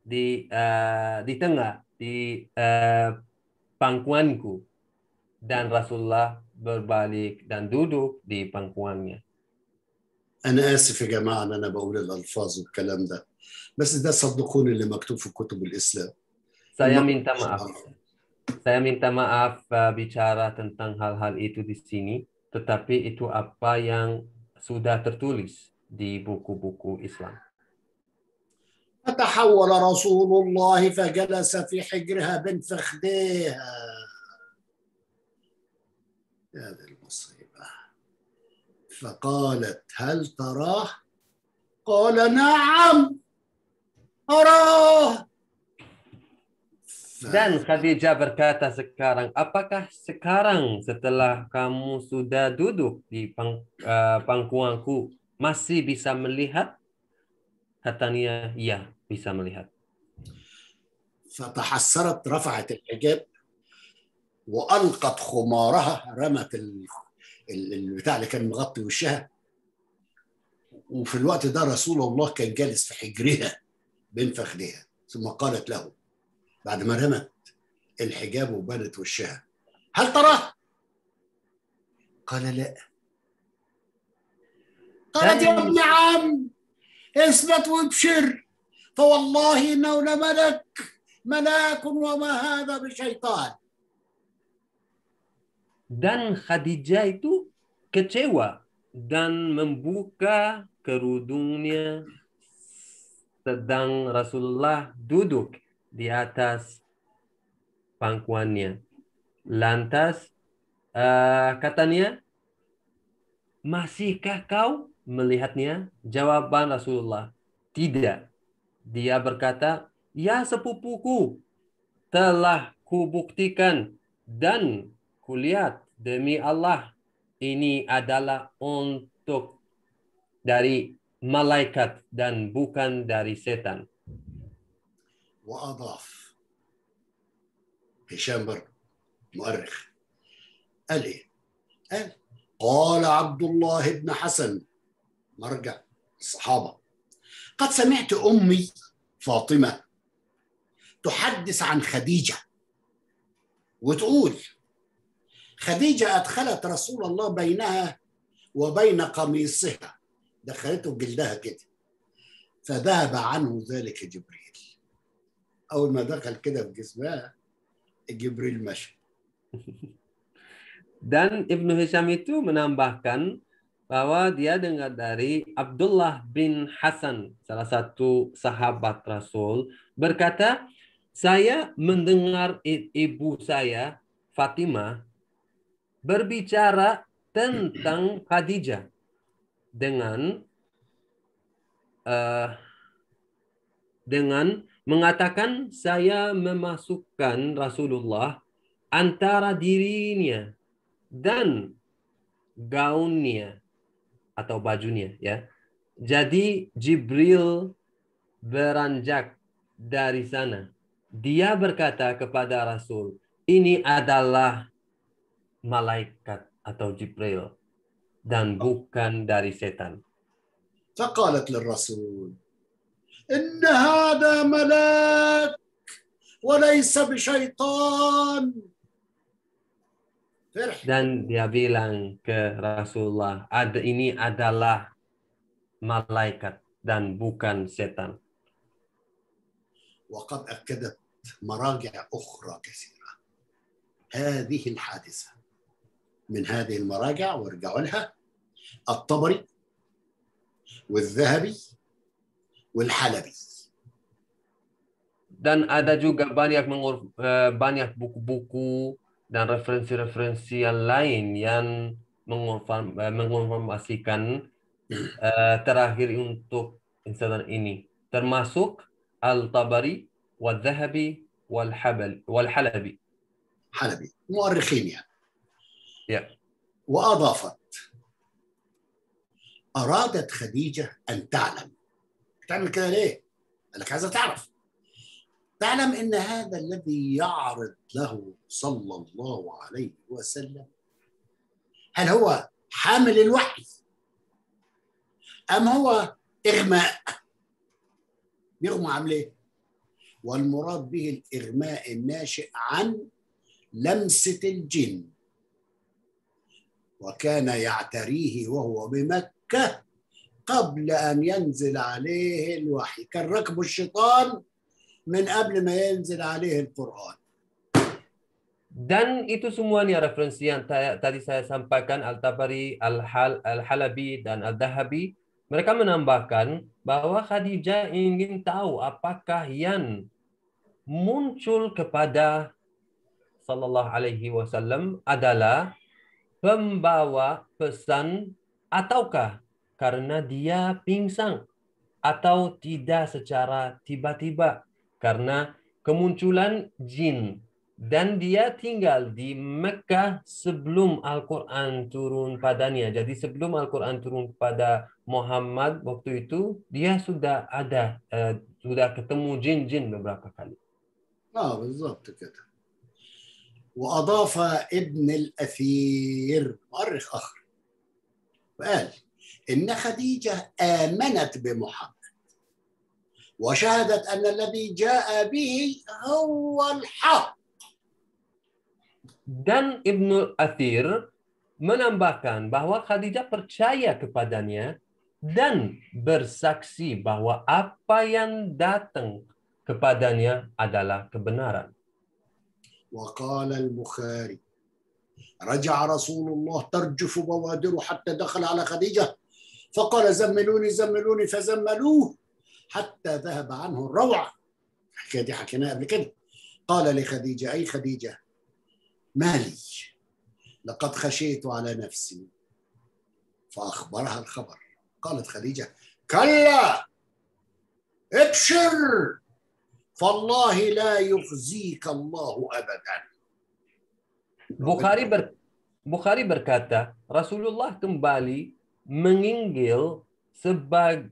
di uh, di tengah di uh, pangkuanku dan Rasulullah berbalik dan duduk di pangkuannya. أنا آسف يا جماعة أنا بقول الألفاظ والكلام ده بس ده صدقوني اللي مكتوب في كتب الإسلام saya minta maaf saya minta maaf bicara tentang hal-hal itu di sini tetapi itu apa yang sudah tertulis di buku-buku Islam. فتحول رسول الله فجلس في حجرها بن فخديها هذه المصيبة فقالت هل تراه قال نعم أراه Dan Khadijah berkata sekarang, apakah sekarang setelah kamu sudah duduk di pang, uh, pangkuanku masih bisa melihat? Katanya, ya, bisa melihat. فتحسرت رفعت الحجاب وألقت خمارها رمت البتاع اللي كان مغطي وشها وفي الوقت ده رسول الله كان جالس في حجرها بين فخذها ثم قالت له بعد ما رمت الحجاب وبانت وشها هل تراه؟ قال لا قالت يا ابن عم اثبت وابشر فوالله انه لملك ملاك وما هذا بشيطان dan Khadijah itu kecewa dan membuka kerudungnya sedang Rasulullah duduk. di atas pangkuannya. Lantas uh, eh, katanya, masihkah kau melihatnya? Jawaban Rasulullah, tidak. Dia berkata, ya sepupuku, telah kubuktikan dan kulihat demi Allah ini adalah untuk dari malaikat dan bukan dari setan. وأضاف هشام برضه مؤرخ قال إيه؟ قال قال عبد الله بن حسن مرجع الصحابة قد سمعت أمي فاطمة تحدث عن خديجة وتقول خديجة أدخلت رسول الله بينها وبين قميصها دخلته جلدها كده فذهب عنه ذلك جبريل اول ما دخل كده في جسمها جبريل مشى Dan Ibnu Hisham itu menambahkan bahwa dia dengar dari Abdullah bin Hasan, salah satu sahabat Rasul, berkata, saya mendengar ibu saya, Fatimah, berbicara tentang Khadijah dengan uh, dengan mengatakan saya memasukkan Rasulullah antara dirinya dan gaunnya atau bajunya ya. Jadi Jibril beranjak dari sana. Dia berkata kepada Rasul, ini adalah malaikat atau Jibril dan oh. bukan dari setan. فقالت للرسول إن هذا ملاك وليس بشيطان Dan dia bilang ke Rasulullah, ada ini adalah malaikat dan bukan setan. وقد أكدت مراجع أخرى كثيرة هذه الحادثة من هذه المراجع وارجعوا لها الطبري والذهبي والحلبي dan ada juga banyak mengor, eh, banyak buku-buku dan referensi-referensi yang lain yang menginformasikan eh, eh, terakhir untuk insiden ini termasuk Al-Tabari wal-Zahabi wal-Halabi Halabi مؤرخين يعني yeah. وأضافت أرادت خديجة أن تعلم بتعمل كده ليه؟ قال لك عايز تعرف تعلم ان هذا الذي يعرض له صلى الله عليه وسلم هل هو حامل الوحي ام هو اغماء بيغمى عامل ايه والمراد به الاغماء الناشئ عن لمسه الجن وكان يعتريه وهو بمكه قبل أن ينزل عليه الوحي كان ركب الشيطان من قبل ما ينزل عليه القرآن Dan itu semuanya referensi yang tadi saya sampaikan Al-Tabari, Al-Hal, Al-Halabi, dan Al-Dahabi. Mereka menambahkan bahwa Khadijah ingin tahu apakah yang muncul kepada Sallallahu Alaihi Wasallam adalah pembawa pesan ataukah karena dia pingsan atau tidak secara tiba-tiba karena kemunculan jin dan dia tinggal di Mekah sebelum Al-Quran turun padanya. Jadi sebelum Al-Quran turun kepada Muhammad waktu itu, dia sudah ada, uh, sudah ketemu jin-jin beberapa kali. Ah, بالضبط كده. وأضاف ابن الأثير مؤرخ آخر فقال إن خديجة آمنت بمحمد وشهدت أن الذي جاء به هو الحق Dan Ibnu Athir menambahkan bahwa Khadijah percaya kepadanya dan bersaksi bahwa apa yang datang kepadanya adalah kebenaran. وقال البخاري رجع رسول الله ترجف بوادره حتى دخل على خديجة فقال زملوني زملوني فزملوه حتى ذهب عنه الروعة الحكاية دي حكيناها قبل كده قال لخديجة أي خديجة مالي لقد خشيت على نفسي فأخبرها الخبر قالت خديجة كلا ابشر فالله لا يخزيك الله أبدا بخاري بر... بخاري الله Rasulullah kembali menginggil eh, sebagai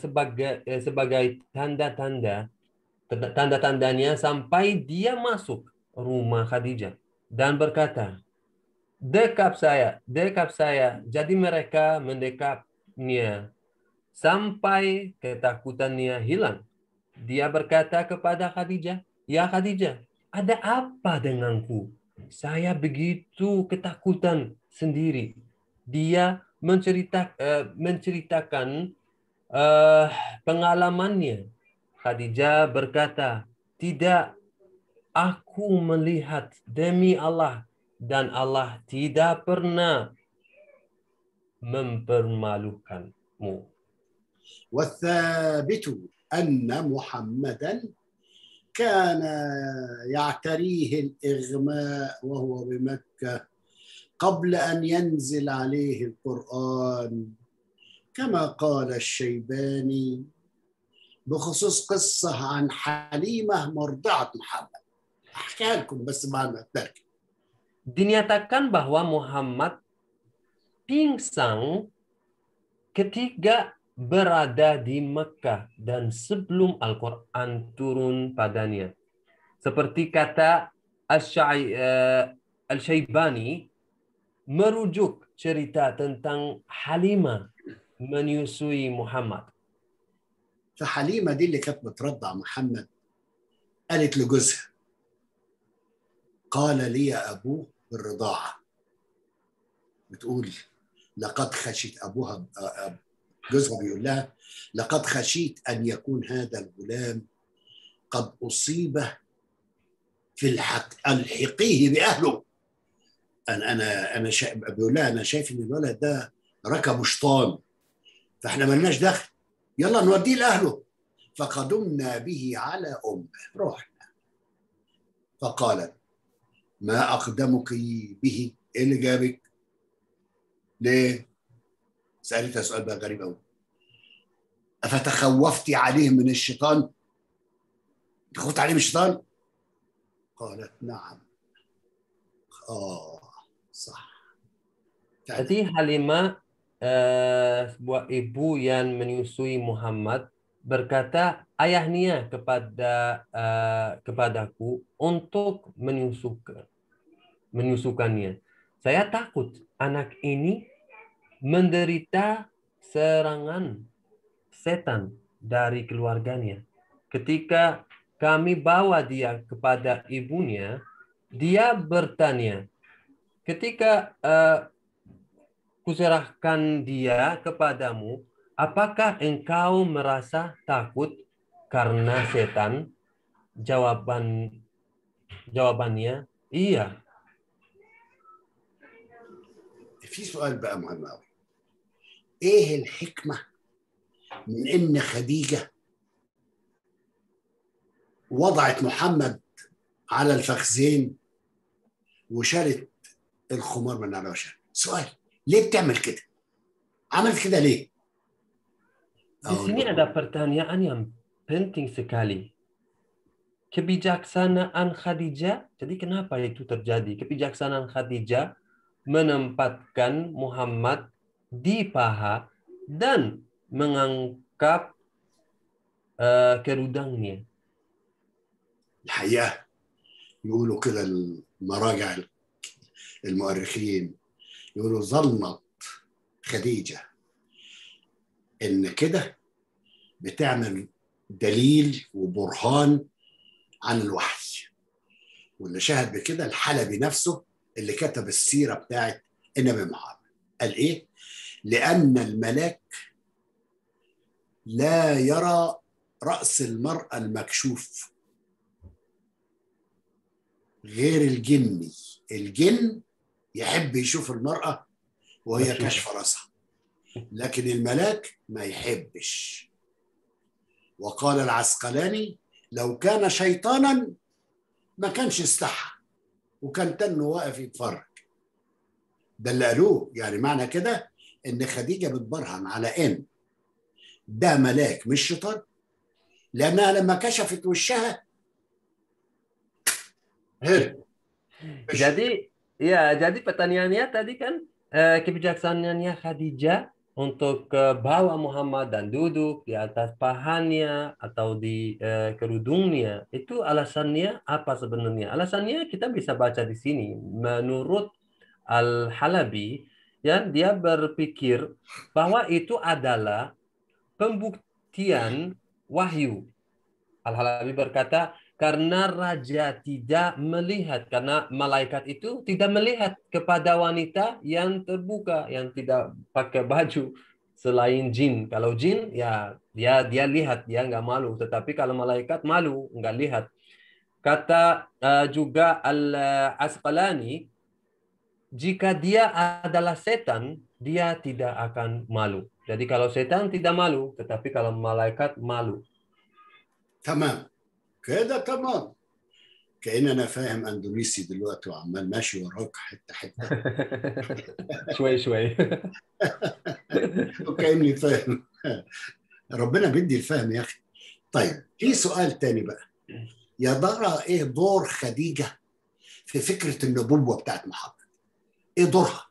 sebagai eh, sebagai tanda-tanda tanda-tandanya sampai dia masuk rumah Khadijah dan berkata, "Dekap saya, dekap saya." Jadi mereka mendekapnya sampai ketakutannya hilang. Dia berkata kepada Khadijah, "Ya Khadijah, ada apa denganku? Saya begitu ketakutan sendiri." Dia mencerita, uh, menceritakan uh, pengalamannya. Khadijah berkata, "Tidak, aku melihat demi Allah dan Allah tidak pernah mempermalukanmu." والثابت أن محمدا كان يعتريه الإغماء وهو بمكة قبل ينزل عليه كما قال الشيباني بخصوص عن محمد لكم بس بعد dinyatakan bahwa Muhammad pingsan ketika berada di Mekah dan sebelum Al-Quran turun padanya. Seperti kata eh, Al-Syaibani, merujuk cerita tentang Halima menyusui Muhammad. فحليمة دي اللي كانت بترضع محمد قالت لجوزها قال لي أبوه بالرضاعة بتقول لقد خشيت أبوها جوزها بيقول لها لقد خشيت أن يكون هذا الغلام قد أصيب في الحق ألحقيه بأهله انا انا انا شا... بيقول لها انا شايف ان الولد ده ركبه شيطان فاحنا ملناش دخل يلا نوديه لاهله فقدمنا به على امه رحنا فقالت ما اقدمك به ايه اللي جابك ليه سالتها سؤال بقى غريب قوي افتخوفتي عليه من الشيطان تخوفت عليه من الشيطان قالت نعم آه صح هذه Jadi Halimah eh, sebuah ibu yang menyusui Muhammad berkata ayahnya kepada uh, kepadaku untuk menyusukan menyusukannya. Saya takut anak ini menderita serangan setan dari keluarganya. Ketika kami bawa dia kepada ibunya, dia bertanya, ketika uh, kuserahkan dia kepadamu, apakah engkau merasa takut karena setan? Jawaban jawabannya iya. في سؤال بقى مهم قوي ايه الحكمه من ان خديجه وضعت محمد على الفخذين وشالت الخمار من على وشها سؤال ليه بتعمل كده؟ عملت كده ليه؟ Disini ada pertanyaan yang penting sekali. Kebijaksanaan Khadijah, jadi kenapa itu terjadi? Kebijaksanaan Khadijah menempatkan Muhammad di paha dan mengangkat uh, eh, kerudangnya. الحقيقة يقولوا كده المراجع المؤرخين يقولوا ظلمت خديجة إن كده بتعمل دليل وبرهان عن الوحي واللي شهد بكده الحلبي نفسه اللي كتب السيرة بتاعت النبي محمد قال إيه؟ لأن الملاك لا يرى رأس المرأة المكشوف غير الجني الجن يحب يشوف المرأة وهي كشف راسها لكن الملاك ما يحبش وقال العسقلاني لو كان شيطانا ما كانش استحى وكان تنه واقف يتفرج ده اللي قالوه يعني معنى كده ان خديجه بتبرهن على ان ده ملاك مش شيطان لانها لما كشفت وشها هرب ده دي Ya, jadi pertanyaannya tadi kan eh, kebijaksanaannya Khadijah untuk eh, bawa Muhammad dan duduk di atas pahannya atau di eh, kerudungnya itu alasannya apa sebenarnya? Alasannya kita bisa baca di sini. Menurut Al Halabi, ya dia berpikir bahwa itu adalah pembuktian wahyu. Al Halabi berkata karena raja tidak melihat karena malaikat itu tidak melihat kepada wanita yang terbuka yang tidak pakai baju selain jin kalau jin ya dia dia lihat dia nggak malu tetapi kalau malaikat malu nggak lihat kata uh, juga al asqalani jika dia adalah setan dia tidak akan malu jadi kalau setan tidak malu tetapi kalau malaikat malu Sama. كده تمام كأن أنا فاهم أندونيسي دلوقتي وعمال ماشي وراك حتة حتة شوي شوي وكأني فاهم ربنا بيدي الفهم يا أخي طيب في سؤال تاني بقى يا ترى إيه دور خديجة في فكرة النبوة بتاعت محمد إيه دورها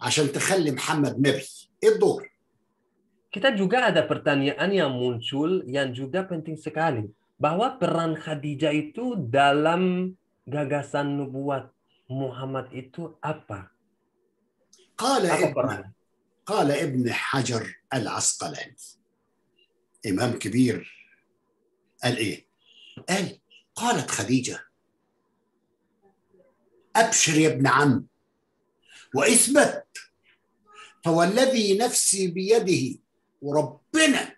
عشان تخلي محمد نبي إيه الدور kita juga ada pertanyaan yang muncul yang juga penting sekali. bahwa peran Khadijah itu dalam gagasan nubuat Muhammad itu apa? Qala apa qala peran? Hajar al-Asqalani. Imam إمام كبير قال إيه؟ قال قالت خديجة أبشر يا ابن عم وإثبت فوالذي نفسي بيده وربنا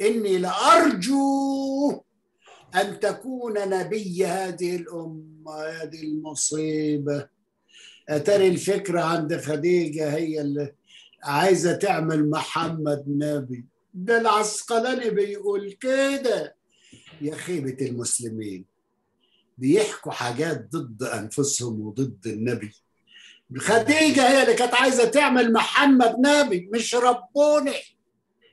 إني لأرجو أن تكون نبي هذه الأمة هذه المصيبة أتاري الفكرة عند خديجة هي اللي عايزة تعمل محمد نبي ده العسقلاني بيقول كده يا خيبة المسلمين بيحكوا حاجات ضد أنفسهم وضد النبي خديجة هي اللي كانت عايزة تعمل محمد نبي مش ربوني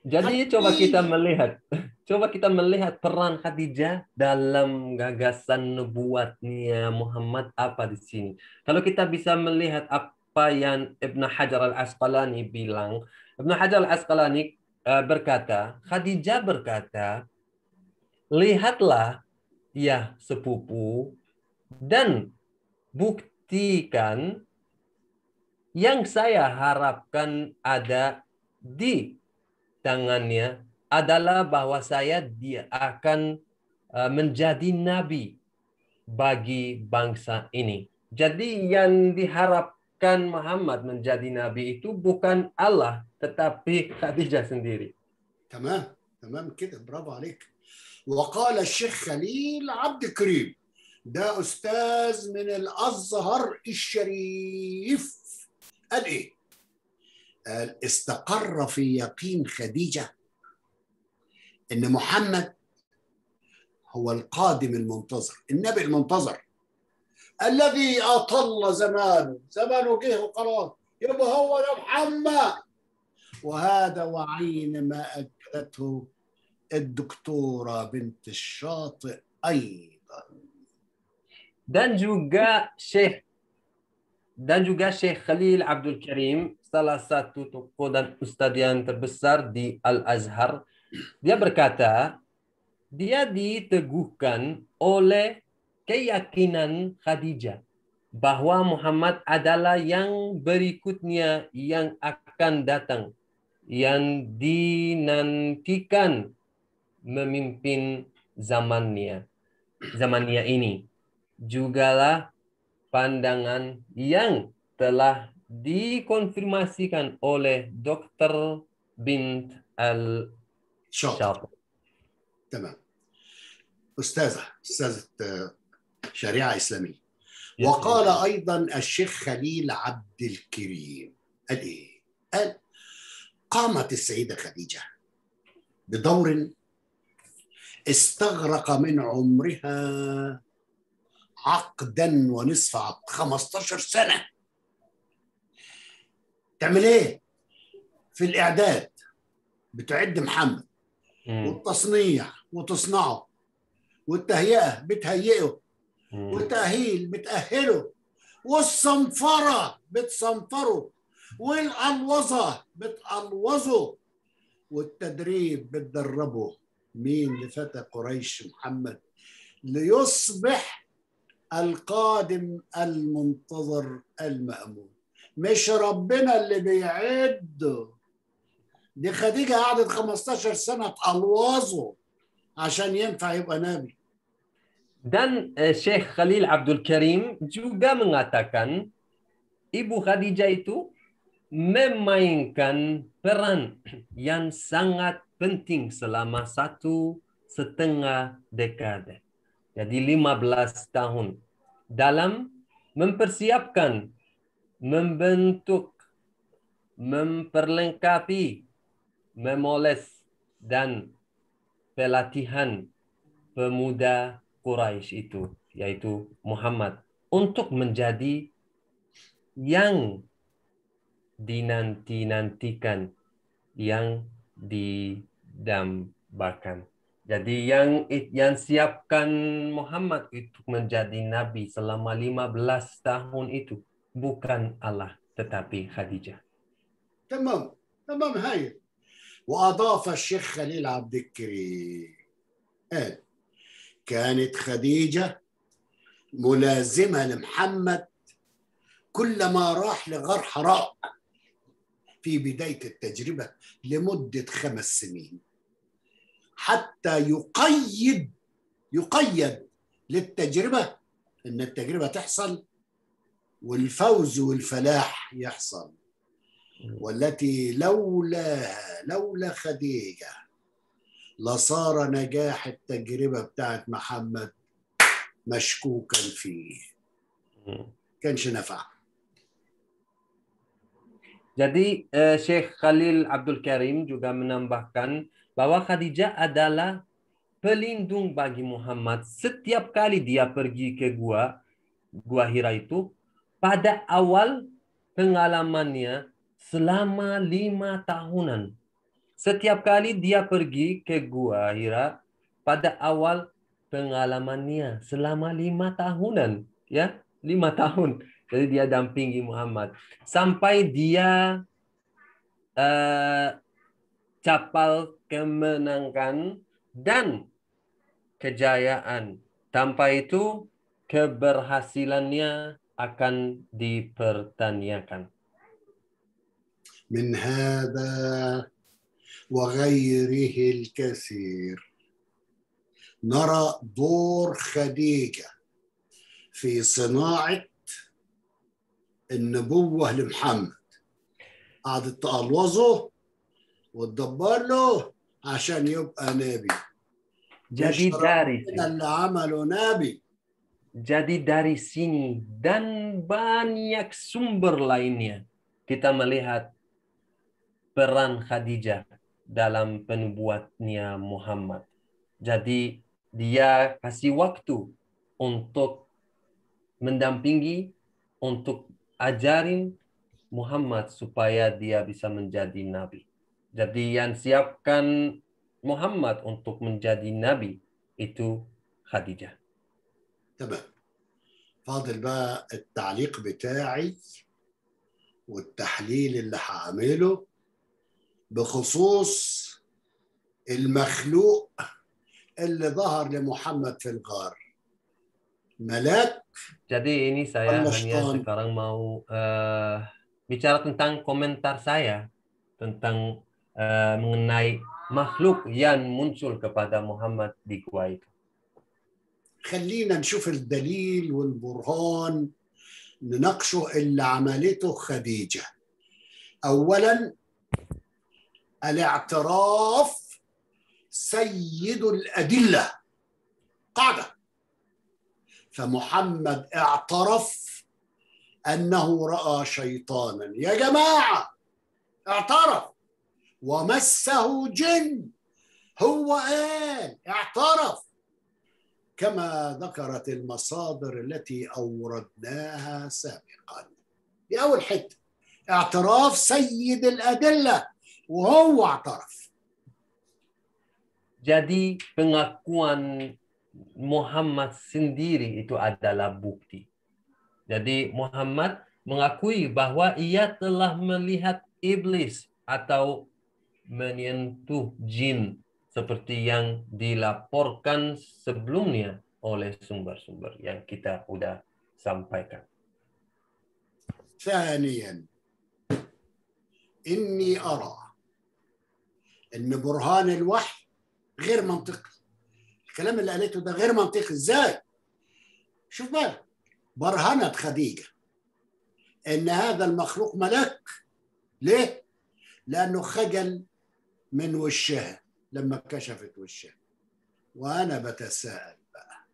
Jadi coba kita melihat, coba kita melihat peran Khadijah dalam gagasan nubuatnya Muhammad apa di sini. Kalau kita bisa melihat apa yang Ibn Hajar al-Asqalani bilang, Ibn Hajar al-Asqalani eh, berkata, Khadijah berkata, lihatlah ya sepupu dan buktikan yang saya harapkan ada di tangannya adalah bahwa saya dia akan e, menjadi nabi bagi bangsa ini. Jadi yang diharapkan Muhammad menjadi nabi itu bukan Allah tetapi Khadijah sendiri. Tamam, tamam kita bravo عليك وقال الشيخ خليل عبد كريم ده استاذ من الازهر الشريف قال ايه استقر في يقين خديجه ان محمد هو القادم المنتظر النبي المنتظر الذي اطل زمانه زمانه جه وخلاص يبقى هو ده محمد وهذا وعين ما اكدته الدكتوره بنت الشاطئ ايضا دنجو جا شيخ dan juga Syekh Khalil Abdul Karim, salah satu tokoh dan ustadz yang terbesar di Al-Azhar, dia berkata, dia diteguhkan oleh keyakinan Khadijah bahwa Muhammad adalah yang berikutnya yang akan datang, yang dinantikan memimpin zamannya, zamannya ini. Jugalah pandangan yang telah dikonfirmasikan oleh Dr. بنت الشاطئ تمام استاذه استاذه آه، شريعه اسلاميه وقال ايضا الشيخ خليل عبد الكريم قال ايه؟ قال قامت السيده خديجه بدور استغرق من عمرها عقدا ونصف عقد 15 سنه تعمل ايه في الاعداد بتعد محمد والتصنيع وتصنعه والتهيئه بتهيئه والتاهيل بتاهله والصنفره بتصنفره والالوظه بتالوظه والتدريب بتدربه مين لفتى قريش محمد ليصبح القادم المنتظر المأمون مش ربنا اللي بيعده دي خديجة قعدت 15 سنة تقلوظه عشان ينفع يبقى نبي Dan eh, Syekh Khalil Abdul Karim juga mengatakan Ibu Khadijah itu memainkan peran yang sangat penting selama satu setengah dekade. jadi 15 tahun dalam mempersiapkan membentuk memperlengkapi memoles dan pelatihan pemuda Quraisy itu yaitu Muhammad untuk menjadi yang dinanti-nantikan yang didambakan. Jadi yang yang siapkan Muhammad itu menjadi nabi selama 15 tahun itu bukan Allah tetapi خديجة تمام تمام هاي وأضاف الشيخ خليل عبد الكريم قال كانت خديجة ملازمة لمحمد كلما راح لغار حراء في بداية التجربة لمدة خمس سنين حتى يقيد يقيد للتجربه ان التجربه تحصل والفوز والفلاح يحصل والتي لولاها لولا خديجه لصار نجاح التجربه بتاعت محمد مشكوكا فيه كانش نفع Jadi uh, eh, Syekh Khalil Abdul Karim juga menambahkan bahwa Khadijah adalah pelindung bagi Muhammad. Setiap kali dia pergi ke gua, gua Hira itu, pada awal pengalamannya selama lima tahunan. Setiap kali dia pergi ke gua Hira, pada awal pengalamannya selama lima tahunan, ya lima tahun. Jadi dia dampingi Muhammad sampai dia uh, capal kemenangan dan kejayaan. Tanpa itu, keberhasilannya akan dipertanyakan. من هذا وغيره الكثير نرى دور خديجه في صناعه النبوه لمحمد قعدت تقلوظه وتدبر له عشان يبقى نبي jadi dari jadi dari sini dan banyak sumber lainnya kita melihat peran Khadijah dalam penubuatnya Muhammad. Jadi dia kasih waktu untuk mendampingi, untuk ajarin Muhammad supaya dia bisa menjadi nabi. Jadi yang siapkan Muhammad untuk menjadi nabi itu Khadijah. تمام. فاضل بقى التعليق بتاعي والتحليل اللي هعمله بخصوص المخلوق اللي ظهر لمحمد في الغار ملاك Jadi ini saya hanya sekarang mau uh, bicara tentang komentar saya tentang Eh, mengenai makhluk yang muncul kepada Muhammad di itu. خلينا نشوف الدليل والبرهان نناقشه اللي عملته خديجة أولا الاعتراف سيد الأدلة قاعدة فمحمد اعترف أنه رأى شيطانا يا جماعة اعترف ومسه جن هو قال اعترف كما ذكرت المصادر التي اوردناها سابقا دي اول حته اعتراف سيد الادله وهو اعترف Jadi pengakuan Muhammad sendiri itu adalah bukti. Jadi Muhammad mengakui bahwa ia telah melihat iblis atau menyentuh jin seperti yang dilaporkan sebelumnya oleh sumber-sumber yang kita sudah sampaikan. ثانيا إني أرى أن برهان الوحي غير منطقي الكلام اللي قالته ده غير منطقي إزاي شوف بالك برهنت خديجة أن هذا المخلوق ملك ليه؟ لأنه خجل من وشها لما كشفت وشها وأنا بتساءل بقى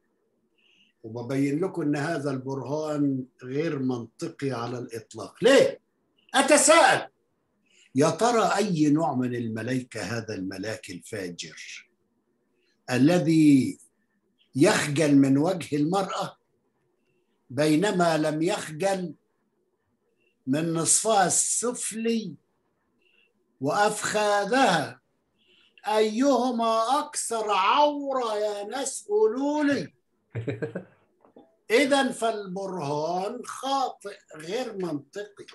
وببين لكم أن هذا البرهان غير منطقي على الإطلاق ليه؟ أتساءل يا ترى أي نوع من الملائكة هذا الملاك الفاجر الذي يخجل من وجه المرأة بينما لم يخجل من نصفها السفلي وأفخاذها أيهما أكثر عورة يا ناس قولوا إذا فالبرهان خاطئ غير منطقي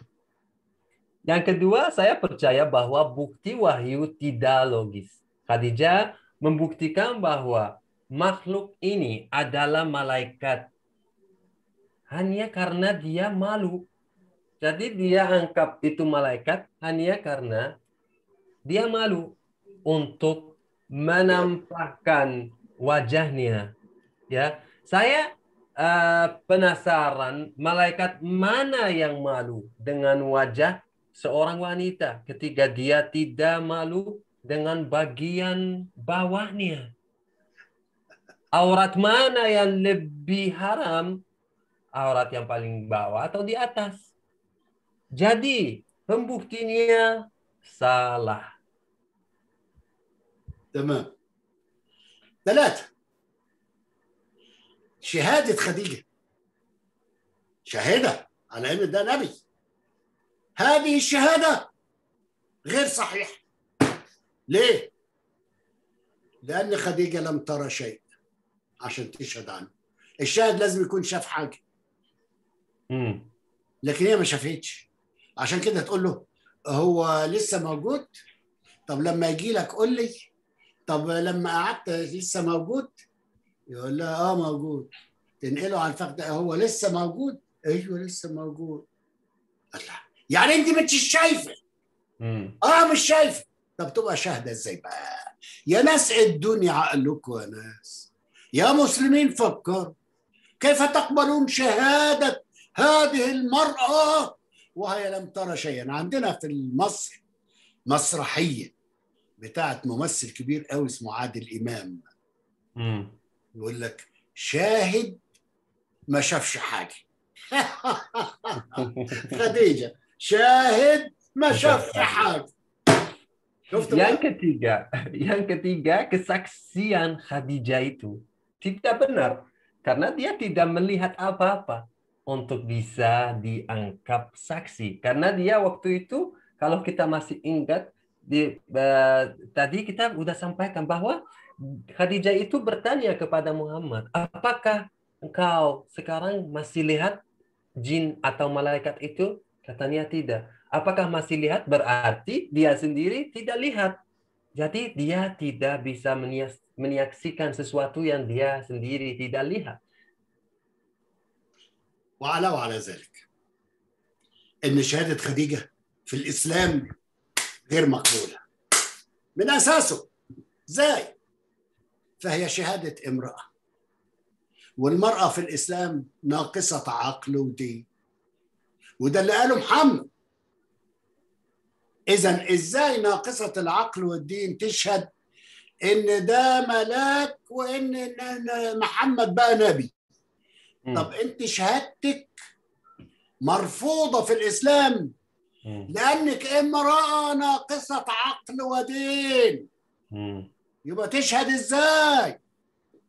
Yang kedua, saya percaya bahwa bukti wahyu tidak logis. Khadijah membuktikan bahwa makhluk ini adalah malaikat. Hanya karena dia malu. Jadi dia anggap itu malaikat hanya karena dia malu untuk menampakkan wajahnya. Ya, saya uh, penasaran malaikat mana yang malu dengan wajah seorang wanita ketika dia tidak malu dengan bagian bawahnya. Aurat mana yang lebih haram? Aurat yang paling bawah atau di atas? Jadi, pembuktinya salah. تمام ثلاثة شهادة خديجة شاهدة على أن ده نبي هذه الشهادة غير صحيحة ليه؟ لأن خديجة لم ترى شيء عشان تشهد عنه الشاهد لازم يكون شاف حاجة لكن هي ما شافتش عشان كده تقول له هو لسه موجود طب لما يجي لك قول لي طب لما قعدت لسه موجود يقول لها اه موجود تنقله على الفخذ هو لسه موجود ايوه لسه موجود الله يعني انت مش شايفه اه مش شايفه طب تبقى شاهده ازاي بقى يا ناس ادوني عقلكم يا ناس يا مسلمين فكروا كيف تقبلون شهاده هذه المراه وهي لم ترى شيئا عندنا في مصر مسرحيه بتاعت ممثل كبير قوي اسمه عادل امام امم يقول لك شاهد ما شافش حاجه خديجه شاهد ما شافش حاجه شفت يان كتيجا يان كتيجا كساكسيان خديجايتو تبدا بنر karena dia tidak melihat apa-apa untuk bisa dianggap saksi karena dia waktu itu kalau kita masih ingat di uh, tadi kita sudah sampaikan bahwa Khadijah itu bertanya kepada Muhammad, "Apakah engkau sekarang masih lihat jin atau malaikat itu?" Katanya tidak. Apakah masih lihat berarti dia sendiri tidak lihat. Jadi dia tidak bisa menyaksikan sesuatu yang dia sendiri tidak lihat. Wa ala ذلك ان شهاده Khadijah fil Islam. غير مقبولة من أساسه زي فهي شهادة امرأة والمرأة في الإسلام ناقصة عقل ودين وده اللي قاله محمد إذا إزاي ناقصة العقل والدين تشهد إن ده ملاك وإن محمد بقى نبي طب أنت شهادتك مرفوضة في الإسلام لانك امراه ناقصه عقل ودين يبقى تشهد ازاي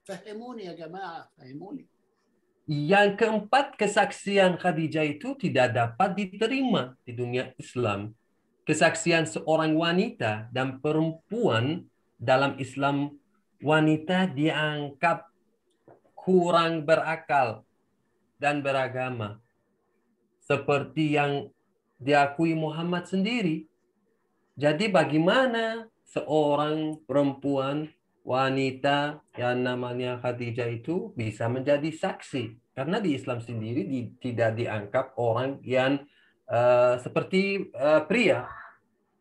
فهموني يا جماعه فهموني Yang keempat, kesaksian Khadijah itu tidak dapat diterima di dunia Islam. Kesaksian seorang wanita dan perempuan dalam Islam wanita dianggap kurang berakal dan beragama. Seperti yang diakui Muhammad sendiri. Jadi bagaimana seorang perempuan wanita yang namanya Khadijah itu bisa menjadi saksi karena di Islam sendiri di, tidak dianggap orang yang uh, seperti uh, pria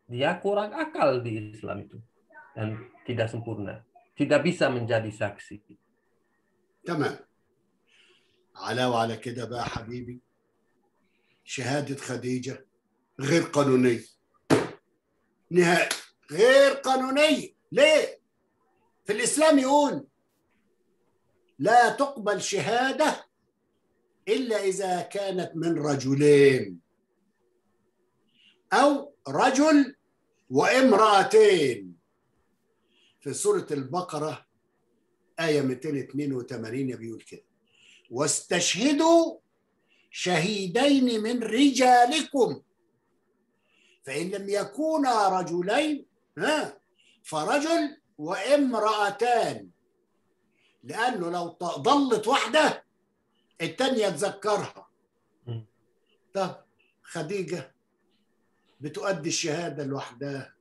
dia kurang akal di Islam itu dan tidak sempurna tidak bisa menjadi saksi. تمام علاوة ala كده بقى habibi. Syahadat Khadijah غير قانوني نهائي غير قانوني ليه في الاسلام يقول لا تقبل شهاده الا اذا كانت من رجلين او رجل وامراتين في سوره البقره ايه 282 بيقول كده واستشهدوا شهيدين من رجالكم فإن لم يكونا رجلين ها فرجل وامرأتان لأنه لو ضلت واحدة التانية تذكرها طب خديجة بتؤدي الشهادة لوحدها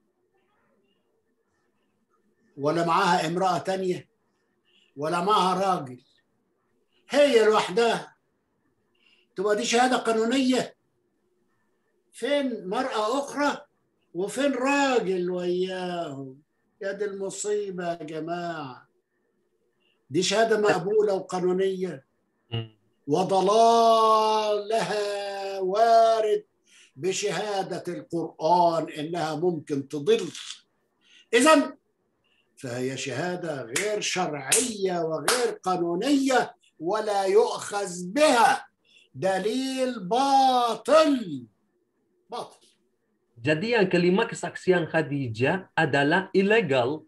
ولا معاها امرأة تانية ولا معاها راجل هي لوحدها تبقى دي شهادة قانونية فين مرأة أخرى وفين راجل وياهم يا دي المصيبة يا جماعة دي شهادة مقبولة وقانونية وضلالها وارد بشهادة القرآن إنها ممكن تضل إذا فهي شهادة غير شرعية وغير قانونية ولا يؤخذ بها دليل باطل Jadi yang kelima kesaksian Khadijah adalah ilegal.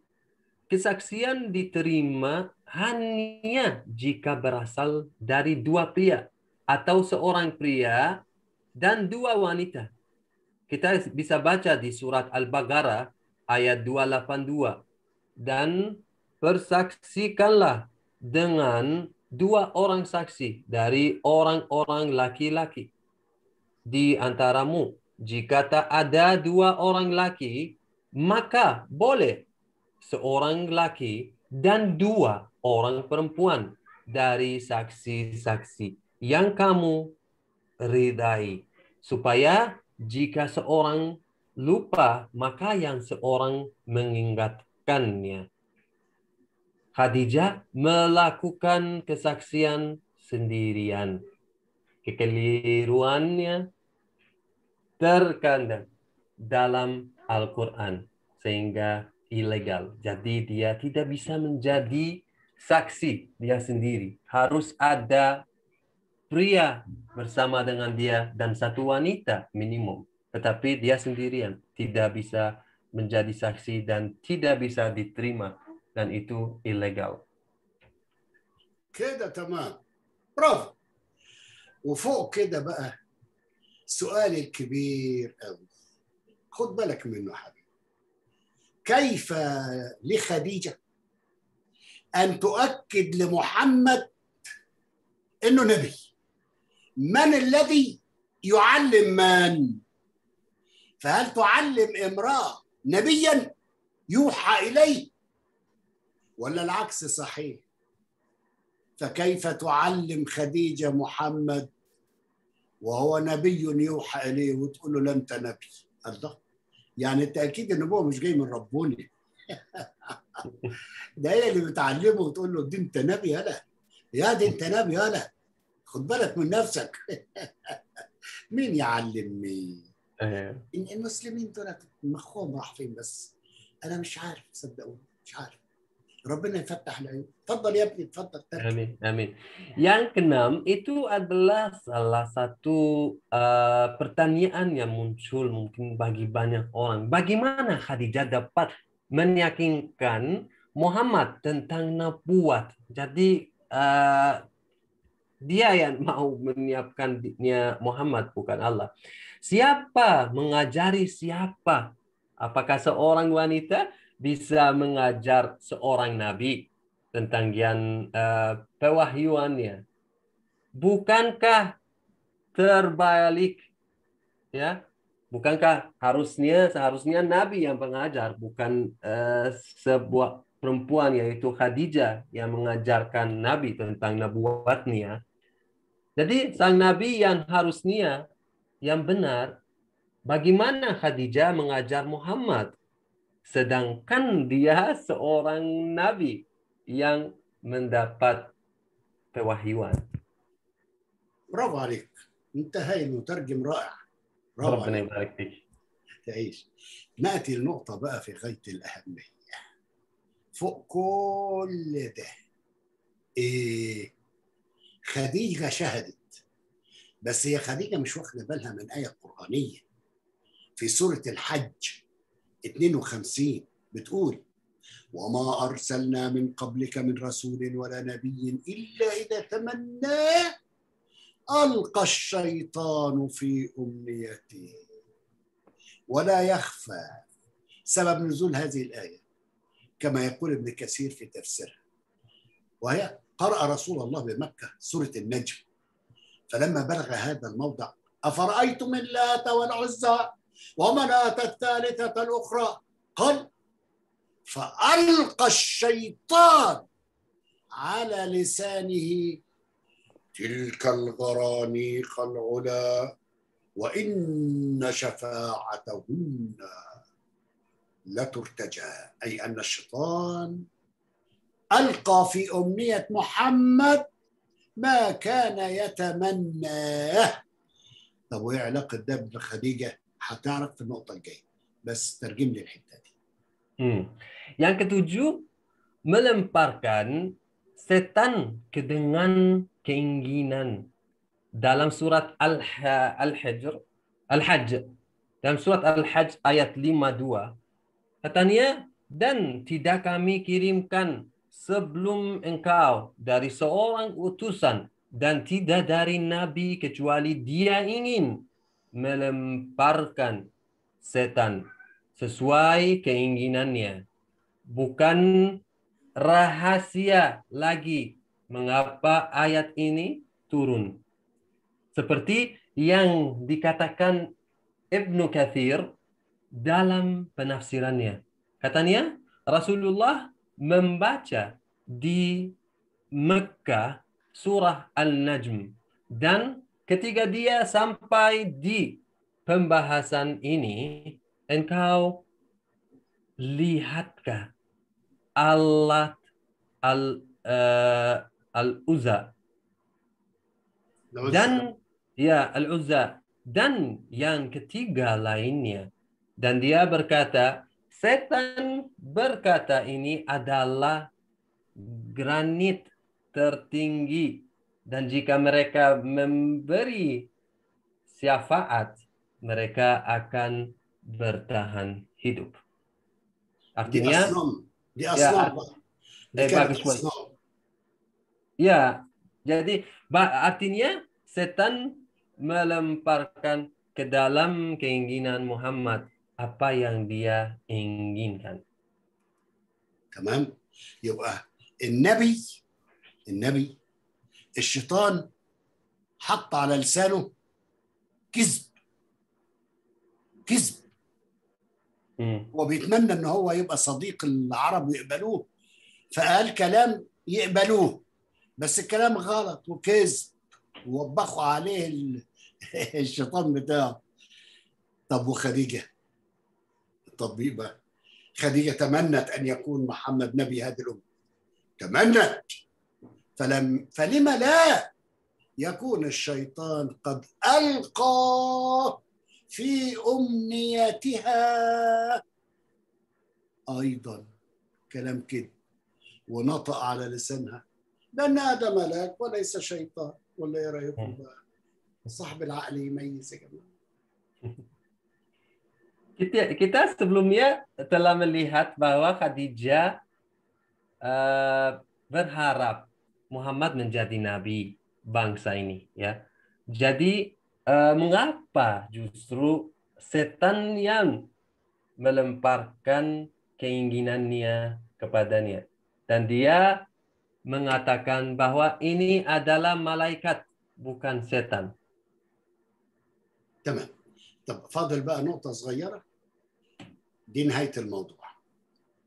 Kesaksian diterima hanya jika berasal dari dua pria atau seorang pria dan dua wanita. Kita bisa baca di surat Al-Baqarah ayat 282. Dan persaksikanlah dengan dua orang saksi dari orang-orang laki-laki di antaramu jika tak ada dua orang laki, maka boleh seorang laki dan dua orang perempuan dari saksi-saksi yang kamu ridai. Supaya jika seorang lupa, maka yang seorang mengingatkannya. Khadijah melakukan kesaksian sendirian. Kekeliruannya terkandang dalam Al-Quran sehingga ilegal. Jadi dia tidak bisa menjadi saksi dia sendiri. Harus ada pria bersama dengan dia dan satu wanita minimum. Tetapi dia sendirian tidak bisa menjadi saksi dan tidak bisa diterima dan itu ilegal. Kita teman, Prof. Ufuk kita بقى سؤالي الكبير قوي خد بالك منه حبيبي كيف لخديجة أن تؤكد لمحمد أنه نبي من الذي يعلم من فهل تعلم امرأة نبيا يوحى إليه ولا العكس صحيح فكيف تعلم خديجة محمد وهو نبي يوحى اليه وتقول له لا انت نبي الله يعني التاكيد النبوه مش جاي من ربنا ده هي اللي بتعلمه وتقول له دي انت نبي هلا يا دي انت نبي هلا خد بالك من نفسك مين يعلم مين؟ آه. المسلمين دول مخهم راح فين بس انا مش عارف صدقوني مش عارف ربنا يفتح العيون تفضل يا ابني تفضل amin amin yang keenam itu adalah salah satu eh, pertanyaan yang muncul mungkin bagi banyak orang bagaimana Khadijah dapat meyakinkan Muhammad tentang nabuat jadi eh, dia yang mau menyiapkan Muhammad bukan Allah siapa mengajari siapa apakah seorang wanita bisa mengajar seorang nabi tentang yang uh, eh, pewahyuannya. Bukankah terbalik ya? Bukankah harusnya seharusnya nabi yang mengajar bukan uh, sebuah perempuan yaitu Khadijah yang mengajarkan nabi tentang nabuatnya. Jadi sang nabi yang harusnya yang benar bagaimana Khadijah mengajar Muhammad Sedangkan dia seorang nabi yang mendapat pewahyuan. برافو عليك انت هاي مترجم رائع برافو ربنا يبارك فيك تعيش ناتي النقطه بقى في غايه الاهميه فوق كل ده إيه خديجه شهدت بس هي خديجه مش واخده بالها من ايه قرانيه في سوره الحج 52 بتقول وما أرسلنا من قبلك من رسول ولا نبي إلا إذا تمنى ألقى الشيطان في أمنيته ولا يخفى سبب نزول هذه الآية كما يقول ابن كثير في تفسيرها وهي قرأ رسول الله بمكة سورة النجم فلما بلغ هذا الموضع أفرأيتم اللات والعزى ومناة الثالثة الأخرى قال فألقى الشيطان على لسانه تلك الغرانيق العلا وإن شفاعتهن لترتجى أي أن الشيطان ألقى في أمنية محمد ما كان يتمناه طب وإيه علاقة ده بخديجة حتعرف في النقطه الجايه بس ترجم لي الحته دي hmm. yang ketujuh melemparkan setan ke dengan keinginan dalam surat al al-Hajr Al-Hajj dalam surat Al-Hajj ayat 52 katanya dan tidak kami kirimkan sebelum engkau dari seorang utusan dan tidak dari nabi kecuali dia ingin melemparkan setan sesuai keinginannya. Bukan rahasia lagi mengapa ayat ini turun. Seperti yang dikatakan Ibnu Kathir dalam penafsirannya. Katanya Rasulullah membaca di Mekah surah Al-Najm dan Ketika dia sampai di pembahasan ini, engkau lihatkah alat al uh, eh, al uzza dan ya al uzza dan yang ketiga lainnya dan dia berkata setan berkata ini adalah granit tertinggi dan jika mereka memberi syafaat, mereka akan bertahan hidup. Artinya, di aslam. Di aslam, ya, eh, bagus, ya, jadi artinya setan melemparkan ke dalam keinginan Muhammad apa yang dia inginkan. Tamam. Yubah. Nabi, Nabi. الشيطان حط على لسانه كذب كذب هو بيتمنى ان هو يبقى صديق العرب ويقبلوه فقال كلام يقبلوه بس الكلام غلط وكذب ووبخوا عليه الشيطان بتاعه طب وخديجه الطبيبه بقى خديجه تمنت ان يكون محمد نبي هذه الامه تمنت فلم فلم لا يكون الشيطان قد ألقى في أمنيتها أيضا كلام كده ونطق على لسانها لأن هذا ملاك وليس شيطان ولا إيه رأيكم بقى؟ صاحب العقل يميز يا جماعة kita sebelumnya telah melihat bahwa Khadijah uh, berharap Muhammad menjadi nabi bangsa ini ya. Jadi eh, mengapa justru setan yang melemparkan keinginannya kepadanya dan dia mengatakan bahwa ini adalah malaikat bukan setan. Tamam. Tamam. Fadil بقى نقطة صغيرة di nihayat al-mawdu'.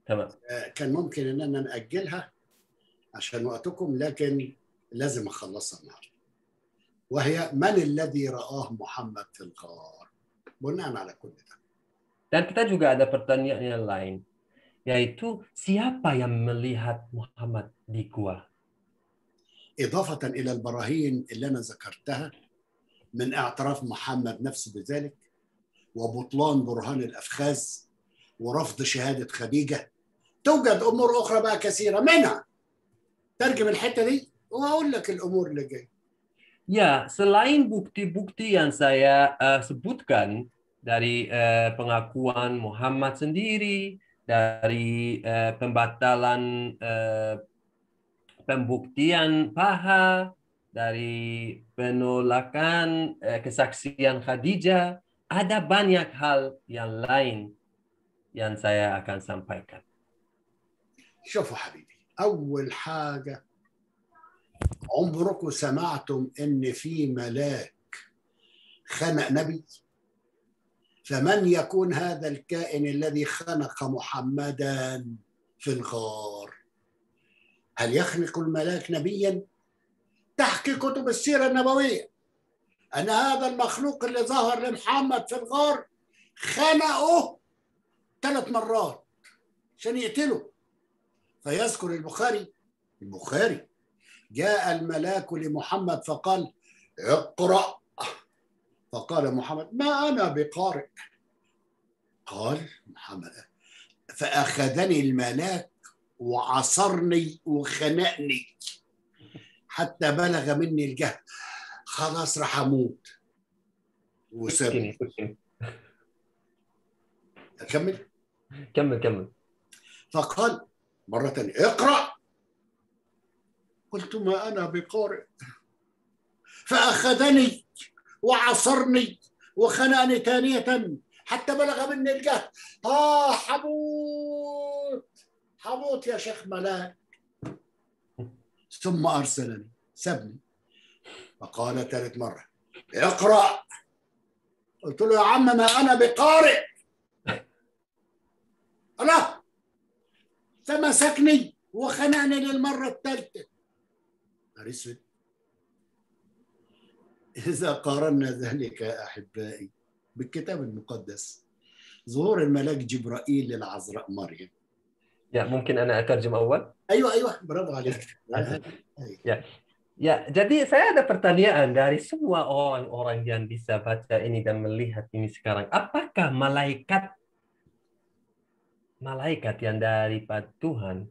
Tamam. Eh, kan ان انا na'ajjalha عشان وقتكم لكن لازم اخلصها النهارده وهي من الذي رآه محمد في الغار بناء على كل ده dan kita juga ada pertanyaan yang lain yaitu siapa yang melihat Muhammad di gua إضافة إلى البراهين اللي أنا ذكرتها من اعتراف محمد نفسه بذلك وبطلان برهان الأفخاذ ورفض شهادة خديجة توجد أمور أخرى بقى كثيرة منها ترجم الحته دي وهقول لك الامور اللي جايه Ya, selain bukti-bukti yang saya uh, sebutkan dari uh, pengakuan Muhammad sendiri, dari uh, pembatalan uh, pembuktian paha, dari penolakan uh, kesaksian Khadijah, ada banyak hal yang lain yang saya akan sampaikan. شوفوا Habib. أول حاجة عمركم سمعتم إن في ملاك خنق نبي فمن يكون هذا الكائن الذي خنق محمدا في الغار هل يخنق الملاك نبيا تحكي كتب السيره النبويه ان هذا المخلوق اللي ظهر لمحمد في الغار خنقه ثلاث مرات عشان يقتله فيذكر البخاري البخاري جاء الملاك لمحمد فقال اقرأ فقال محمد ما أنا بقارئ قال محمد فأخذني الملاك وعصرني وخنقني حتى بلغ مني الجهل خلاص راح أموت وسابني أكمل؟ كمل كمل فقال مرة ثانية اقرأ قلت ما أنا بقارئ فأخذني وعصرني وخنقني ثانية حتى بلغ مني الجهل آه حبوت حبوت يا شيخ ملاك ثم أرسلني سبني فقال ثالث مرة اقرأ قلت له يا عم ما أنا بقارئ الله فمسكني وخنقني للمره الثالثه نهار اسود اذا قارنا ذلك يا احبائي بالكتاب المقدس ظهور الملاك جبرائيل للعذراء مريم يا ممكن انا اترجم اول ايوه ايوه برافو عليك يا يا jadi saya ada pertanyaan dari semua orang-orang yang bisa baca ini dan melihat ini sekarang. Apakah malaikat malaikat yang daripada Tuhan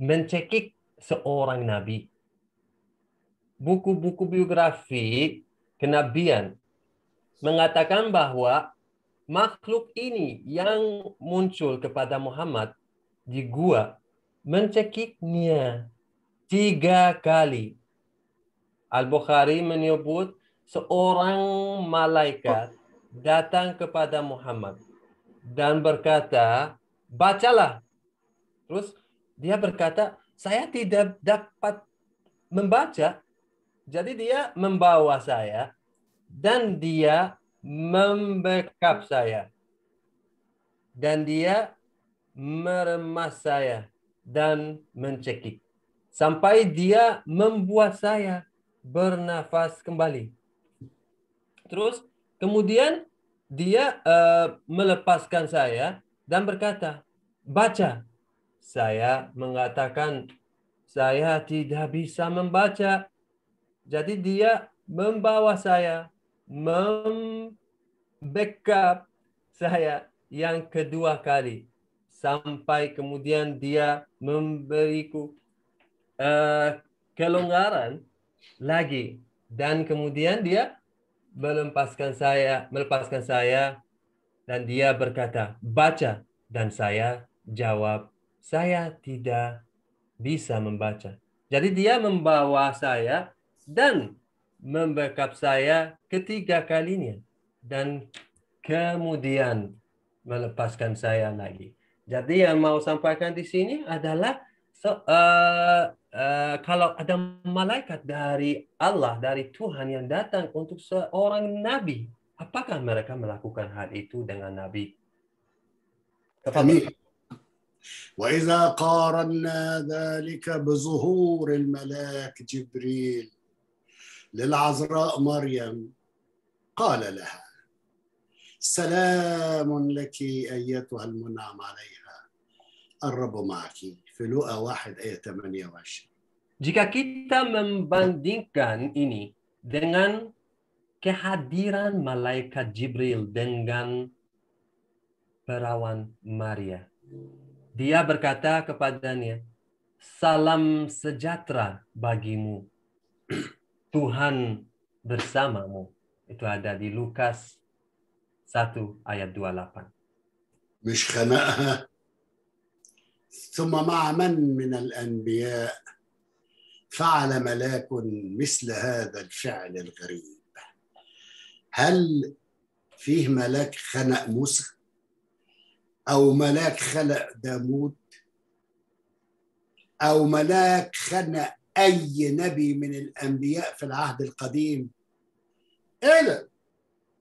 mencekik seorang nabi. Buku-buku biografi kenabian mengatakan bahwa makhluk ini yang muncul kepada Muhammad di gua mencekiknya tiga kali. Al-Bukhari menyebut seorang malaikat datang kepada Muhammad dan berkata, "Bacalah." Terus dia berkata, "Saya tidak dapat membaca." Jadi dia membawa saya dan dia membekap saya. Dan dia meremas saya dan mencekik. Sampai dia membuat saya bernafas kembali. Terus kemudian dia uh, melepaskan saya dan berkata, "Baca." Saya mengatakan, "Saya tidak bisa membaca." Jadi dia membawa saya membackup saya yang kedua kali sampai kemudian dia memberiku uh, kelonggaran lagi dan kemudian dia melepaskan saya, melepaskan saya dan dia berkata, "Baca." Dan saya jawab, "Saya tidak bisa membaca." Jadi dia membawa saya dan membekap saya ketiga kalinya dan kemudian melepaskan saya lagi. Jadi yang mau sampaikan di sini adalah so, uh, Eh, kalau ada malaikat dari Allah, dari Tuhan yang datang untuk seorang nabi, apakah mereka melakukan hal itu dengan nabi? Amin. وإذا قارنا ذلك بظهور الملاك جبريل للعذراء مريم قال لها سلام لك أيتها المنعم عليها الرب معك في لوقا واحد آية 28. Jika kita membandingkan ini dengan kehadiran malaikat Jibril dengan perawan Maria. Dia berkata kepadanya, "Salam sejahtera bagimu. Tuhan bersamamu." Itu ada di Lukas 1 ayat 28. ثم مع من من الانبياء فعل ملاك مثل هذا الفعل الغريب هل فيه ملاك خنق موسى او ملاك خلق داوود او ملاك خنق اي نبي من الانبياء في العهد القديم الا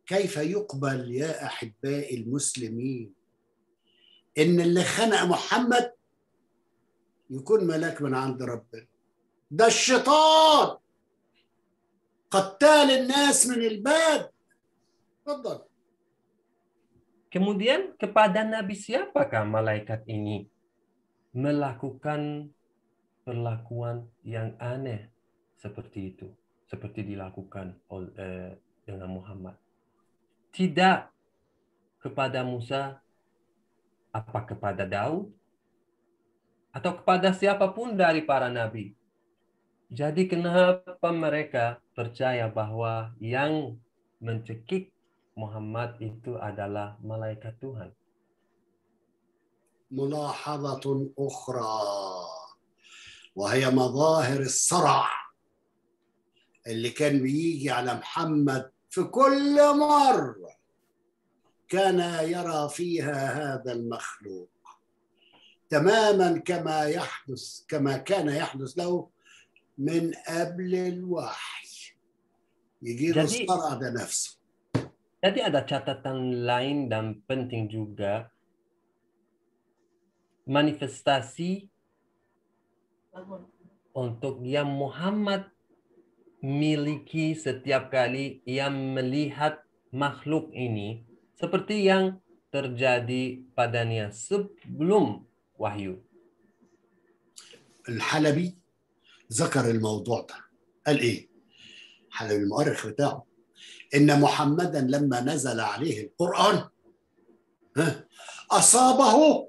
كيف يقبل يا احبائي المسلمين ان اللي خنق محمد يكون ملاك من عند ربنا ده الشيطان قتال الناس من الباب تفضل Kemudian kepada Nabi siapakah malaikat ini melakukan perlakuan yang aneh seperti itu, seperti dilakukan oleh dengan Muhammad. Tidak kepada Musa, apa kepada Daud, atau kepada siapapun dari para nabi. Jadi kenapa mereka percaya bahwa yang mencekik Muhammad itu adalah malaikat Tuhan? ملاحظة أخرى وهي مظاهر الصرع اللي كان بيجي على محمد في كل مرة كان يرى فيها هذا المخلوق تماما كما يحدث كما كان يحدث له من قبل الوحي له الصرع نفسه Jadi ada catatan lain dan penting juga manifestasi untuk yang Muhammad miliki setiap kali ia melihat makhluk ini seperti yang terjadi padanya sebelum وحيو الحلبي ذكر الموضوع ده قال ايه حلبي المؤرخ بتاعه ان محمدا لما نزل عليه القران اصابه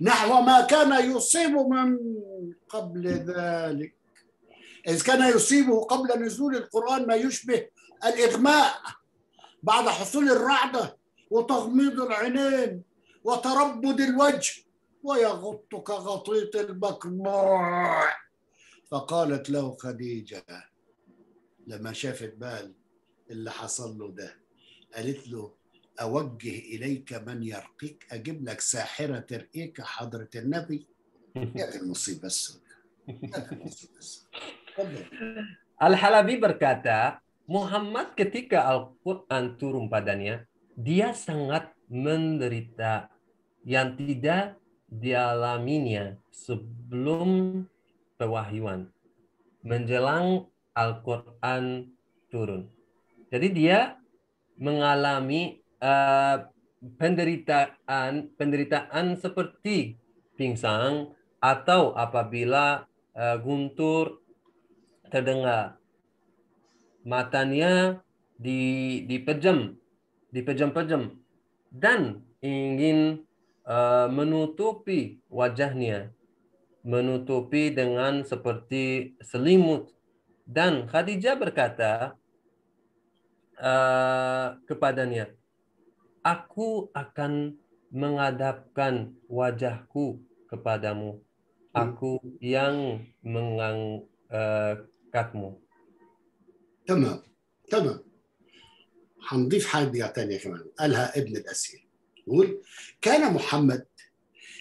نحو ما كان يصيب من قبل ذلك إذ كان يصيبه قبل نزول القرآن ما يشبه الإغماء بعد حصول الرعدة وتغميض العينين وتربد الوجه ويغط كغطيط المقموع فقالت له خديجة لما شافت بال اللي حصل له ده قالت له أوجه إليك من يرقيك أجيب لك ساحرة ترقيك حضرة النبي يا المصيبة السوداء الحلبي halabi berkata, Muhammad ketika Al-Quran turun padanya, dia sangat menderita yang tidak dialaminya sebelum pewahyuan, menjelang Al-Quran turun. Jadi dia mengalami uh, penderitaan penderitaan seperti pingsan atau apabila uh, guntur terdengar matanya di dipejam dipejam-pejam dan ingin Eh, menutupi wajahnya, menutupi dengan seperti selimut. Dan Khadijah berkata uh, kepadanya, "Aku akan menghadapkan wajahku kepadamu, aku yang mengangkatmu." tamam تمام هنضيف حاجة تانية كمان قالها ابن يقول كان محمد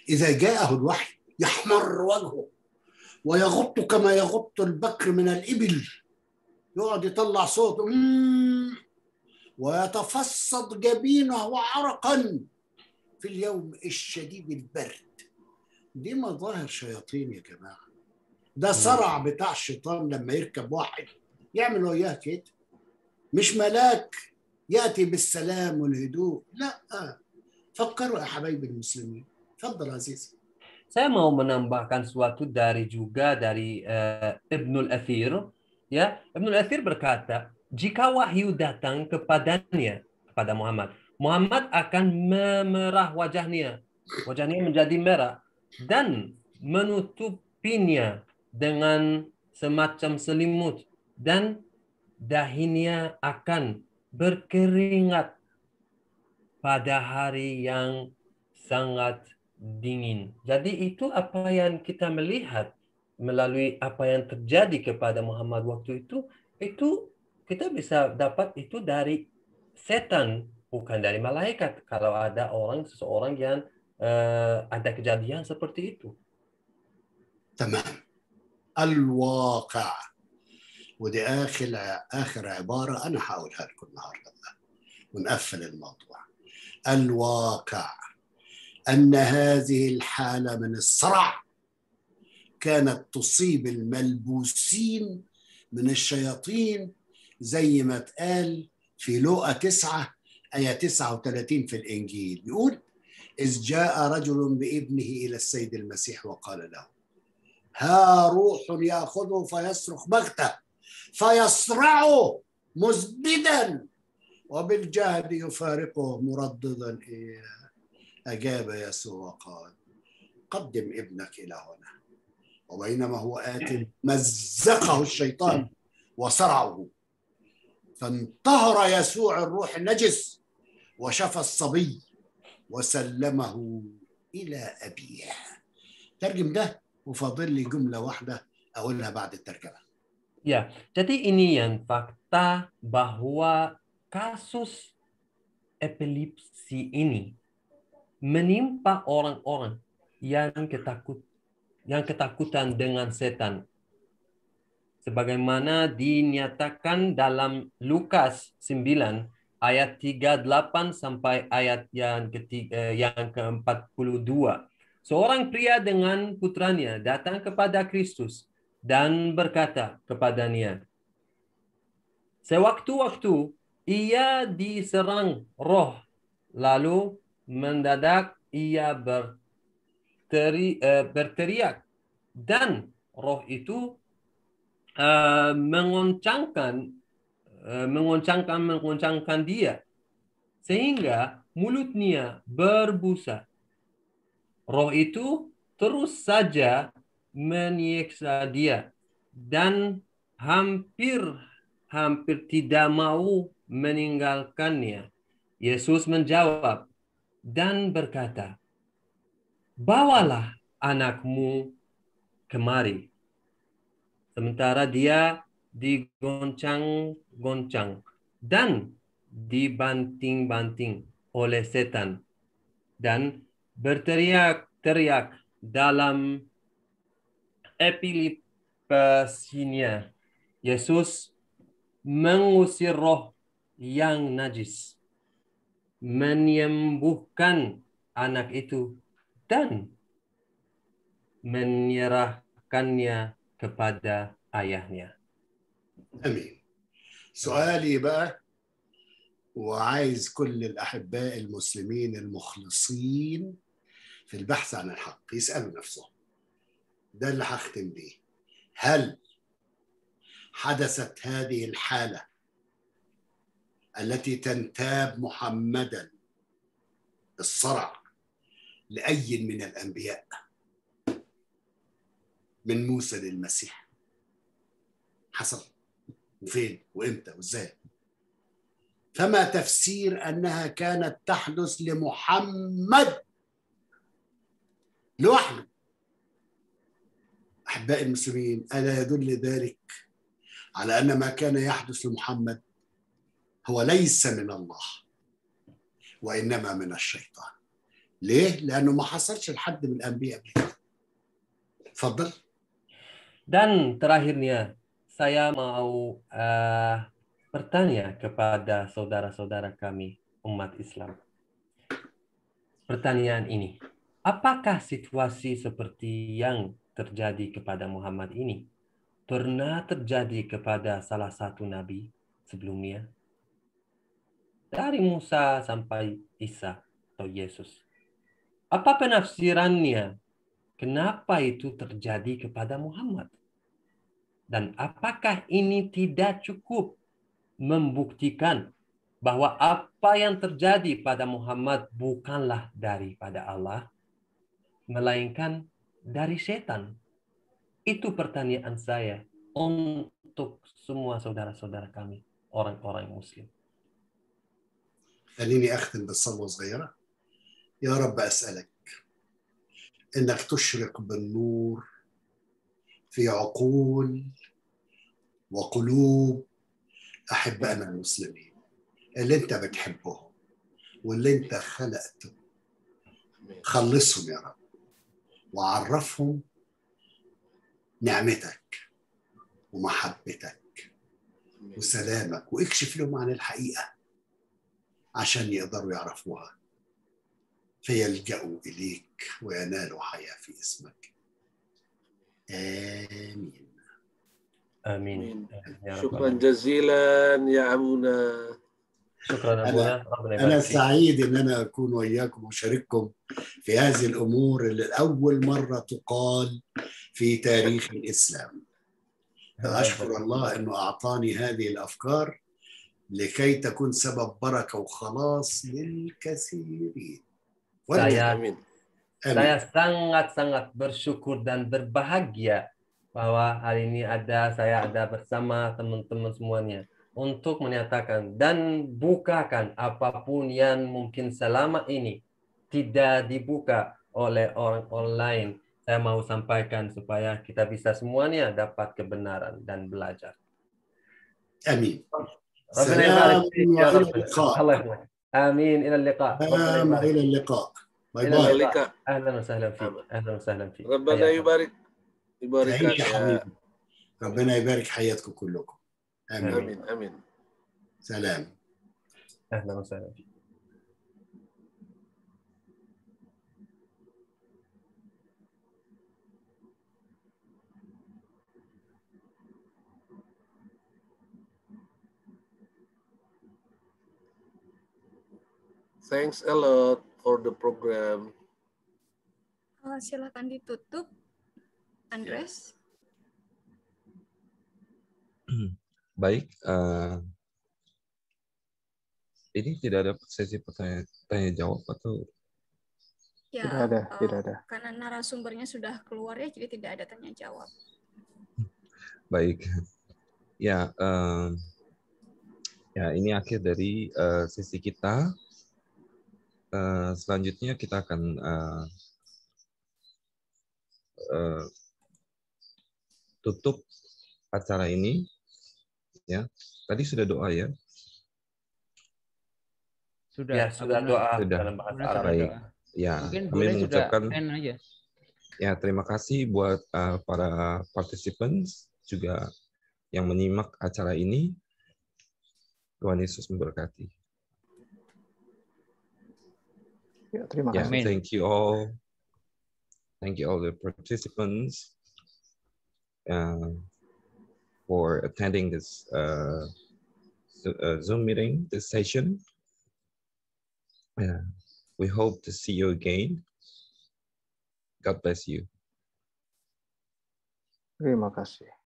إذا جاءه الوحي يحمر وجهه ويغط كما يغط البكر من الإبل يقعد يطلع صوت أمم، ويتفصد جبينه عرقا في اليوم الشديد البرد دي مظاهر شياطين يا جماعة ده صرع بتاع الشيطان لما يركب واحد يعمل وياه كده مش ملاك يأتي بالسلام والهدوء لا فكروا يا حبايبي المسلمين تفضل عزيزي saya mau menambahkan suatu dari juga dari uh, Ibnul Athir ya Ibnul Athir berkata jika wahyu datang kepadanya kepada Muhammad Muhammad akan memerah wajahnya wajahnya menjadi merah dan menutupinya dengan semacam selimut dan dahinya akan berkeringat pada hari yang sangat dingin. Jadi itu apa yang kita melihat melalui apa yang terjadi kepada Muhammad waktu itu, itu kita bisa dapat itu dari setan, bukan dari malaikat. Kalau ada orang, seseorang yang uh, ada kejadian seperti itu. تمام الواقع ودي اخر اخر عباره انا هقولها لكم النهارده ونقفل الموضوع الواقع ان هذه الحاله من الصرع كانت تصيب الملبوسين من الشياطين زي ما اتقال في لوقا 9 آية 39 في الإنجيل بيقول إذ جاء رجل بابنه إلى السيد المسيح وقال له ها روح يأخذه فيصرخ بغتة فيصرعه مزبدا وبالجهد يفارقه مرددا إيه أجاب يسوع وقال قدم ابنك إلى هنا وبينما هو آت مزقه الشيطان وصرعه فانطهر يسوع الروح النجس وشفى الصبي وسلمه إلى أبيه ترجم ده وفاضل لي جملة واحدة أقولها بعد الترجمة Ya, jadi ini yang fakta bahwa kasus epilepsi ini menimpa orang-orang yang ketakut yang ketakutan dengan setan sebagaimana dinyatakan dalam Lukas 9 ayat 38 sampai ayat yang ketiga, yang ke-42 seorang pria dengan putranya datang kepada Kristus dan berkata kepadanya sewaktu-waktu ia diserang roh, lalu mendadak ia berteri, uh, berteriak dan roh itu uh, mengoncangkan, uh, mengoncangkan, mengoncangkan dia sehingga mulutnya berbusa. Roh itu terus saja menyiksa dia dan hampir hampir tidak mau meninggalkannya. Yesus menjawab dan berkata, "Bawalah anakmu kemari." Sementara dia digoncang-goncang dan dibanting-banting oleh setan dan berteriak-teriak dalam epilepsinya. Yesus mengusir roh yang najis, menyembuhkan anak itu dan menyerahkannya kepada ayahnya. أمين. سؤالي بقى وعايز كل الأحباء المسلمين المخلصين في البحث عن الحق يسألوا نفسهم ده اللي هختم بيه هل حدثت هذه الحالة التي تنتاب محمدا الصرع لأي من الأنبياء من موسى للمسيح حصل وفين وإمتى وإزاي فما تفسير أنها كانت تحدث لمحمد لوحده أحبائي المسلمين ألا يدل ذلك على أن ما كان يحدث لمحمد هو ليس من الله وإنما من الشيطان ليه؟ لأنه ما حصلش لحد من الأنبياء قبل كده Dan terakhirnya saya mau uh, bertanya kepada saudara-saudara kami umat Islam. Pertanyaan ini, apakah situasi seperti yang terjadi kepada Muhammad ini pernah terjadi kepada salah satu nabi sebelumnya? dari Musa sampai Isa atau Yesus. Apa penafsirannya? Kenapa itu terjadi kepada Muhammad? Dan apakah ini tidak cukup membuktikan bahwa apa yang terjadi pada Muhammad bukanlah daripada Allah, melainkan dari setan? Itu pertanyaan saya untuk semua saudara-saudara kami, orang-orang Muslim. خليني أختم بصلوة صغيرة يا رب أسألك إنك تشرق بالنور في عقول وقلوب أحبائنا المسلمين اللي أنت بتحبهم واللي أنت خلقتهم خلصهم يا رب وعرفهم نعمتك ومحبتك وسلامك واكشف لهم عن الحقيقه عشان يقدروا يعرفوها فيلجأوا إليك وينالوا حياة في اسمك آمين آمين, آمين. شكرا جزيلا يا أبونا شكرا أبونا أنا, أنا سعيد إن أنا أكون وياكم وشارككم في هذه الأمور اللي لأول مرة تقال في تاريخ الإسلام أشكر الله أنه أعطاني هذه الأفكار لكي تكون سبب بركة وخلاص للكثيرين saya, saya sangat-sangat bersyukur dan berbahagia bahwa hari ini ada saya ada bersama teman-teman semuanya untuk menyatakan dan bukakan apapun yang mungkin selama ini tidak dibuka oleh orang online. Saya mau sampaikan supaya kita bisa semuanya dapat kebenaran dan belajar. Amin. ربنا يبارك فيك يا رب الله يحفظك امين الى اللقاء سلام الى اللقاء باي باي اللقاء اهلا وسهلا فيك اهلا وسهلا فيك ربنا يبارك يبارك يا ربنا يبارك حياتكم كلكم امين امين امين سلام اهلا وسهلا فيك Thanks a lot for the program. Uh, silakan ditutup, Andres. Yeah. Baik, uh, ini tidak ada sesi pertanyaan jawab atau ya, tidak ada, uh, tidak ada. Karena narasumbernya sudah keluar ya, jadi tidak ada tanya jawab. Baik, ya, uh, ya ini akhir dari uh, sesi kita. Eh, selanjutnya kita akan uh, uh, tutup acara ini. Ya, tadi sudah doa ya. Sudah. Ya, sudah doa. Sudah. Dalam Baik. Doa. Ya, kami mengucapkan. Ya, terima kasih buat uh, para participants juga yang menyimak acara ini. Tuhan Yesus memberkati. Ya, kasih. thank you all. Thank you all the participants uh, for attending this uh, uh Zoom meeting, this session. we hope to see you again. God bless you. Terima kasih.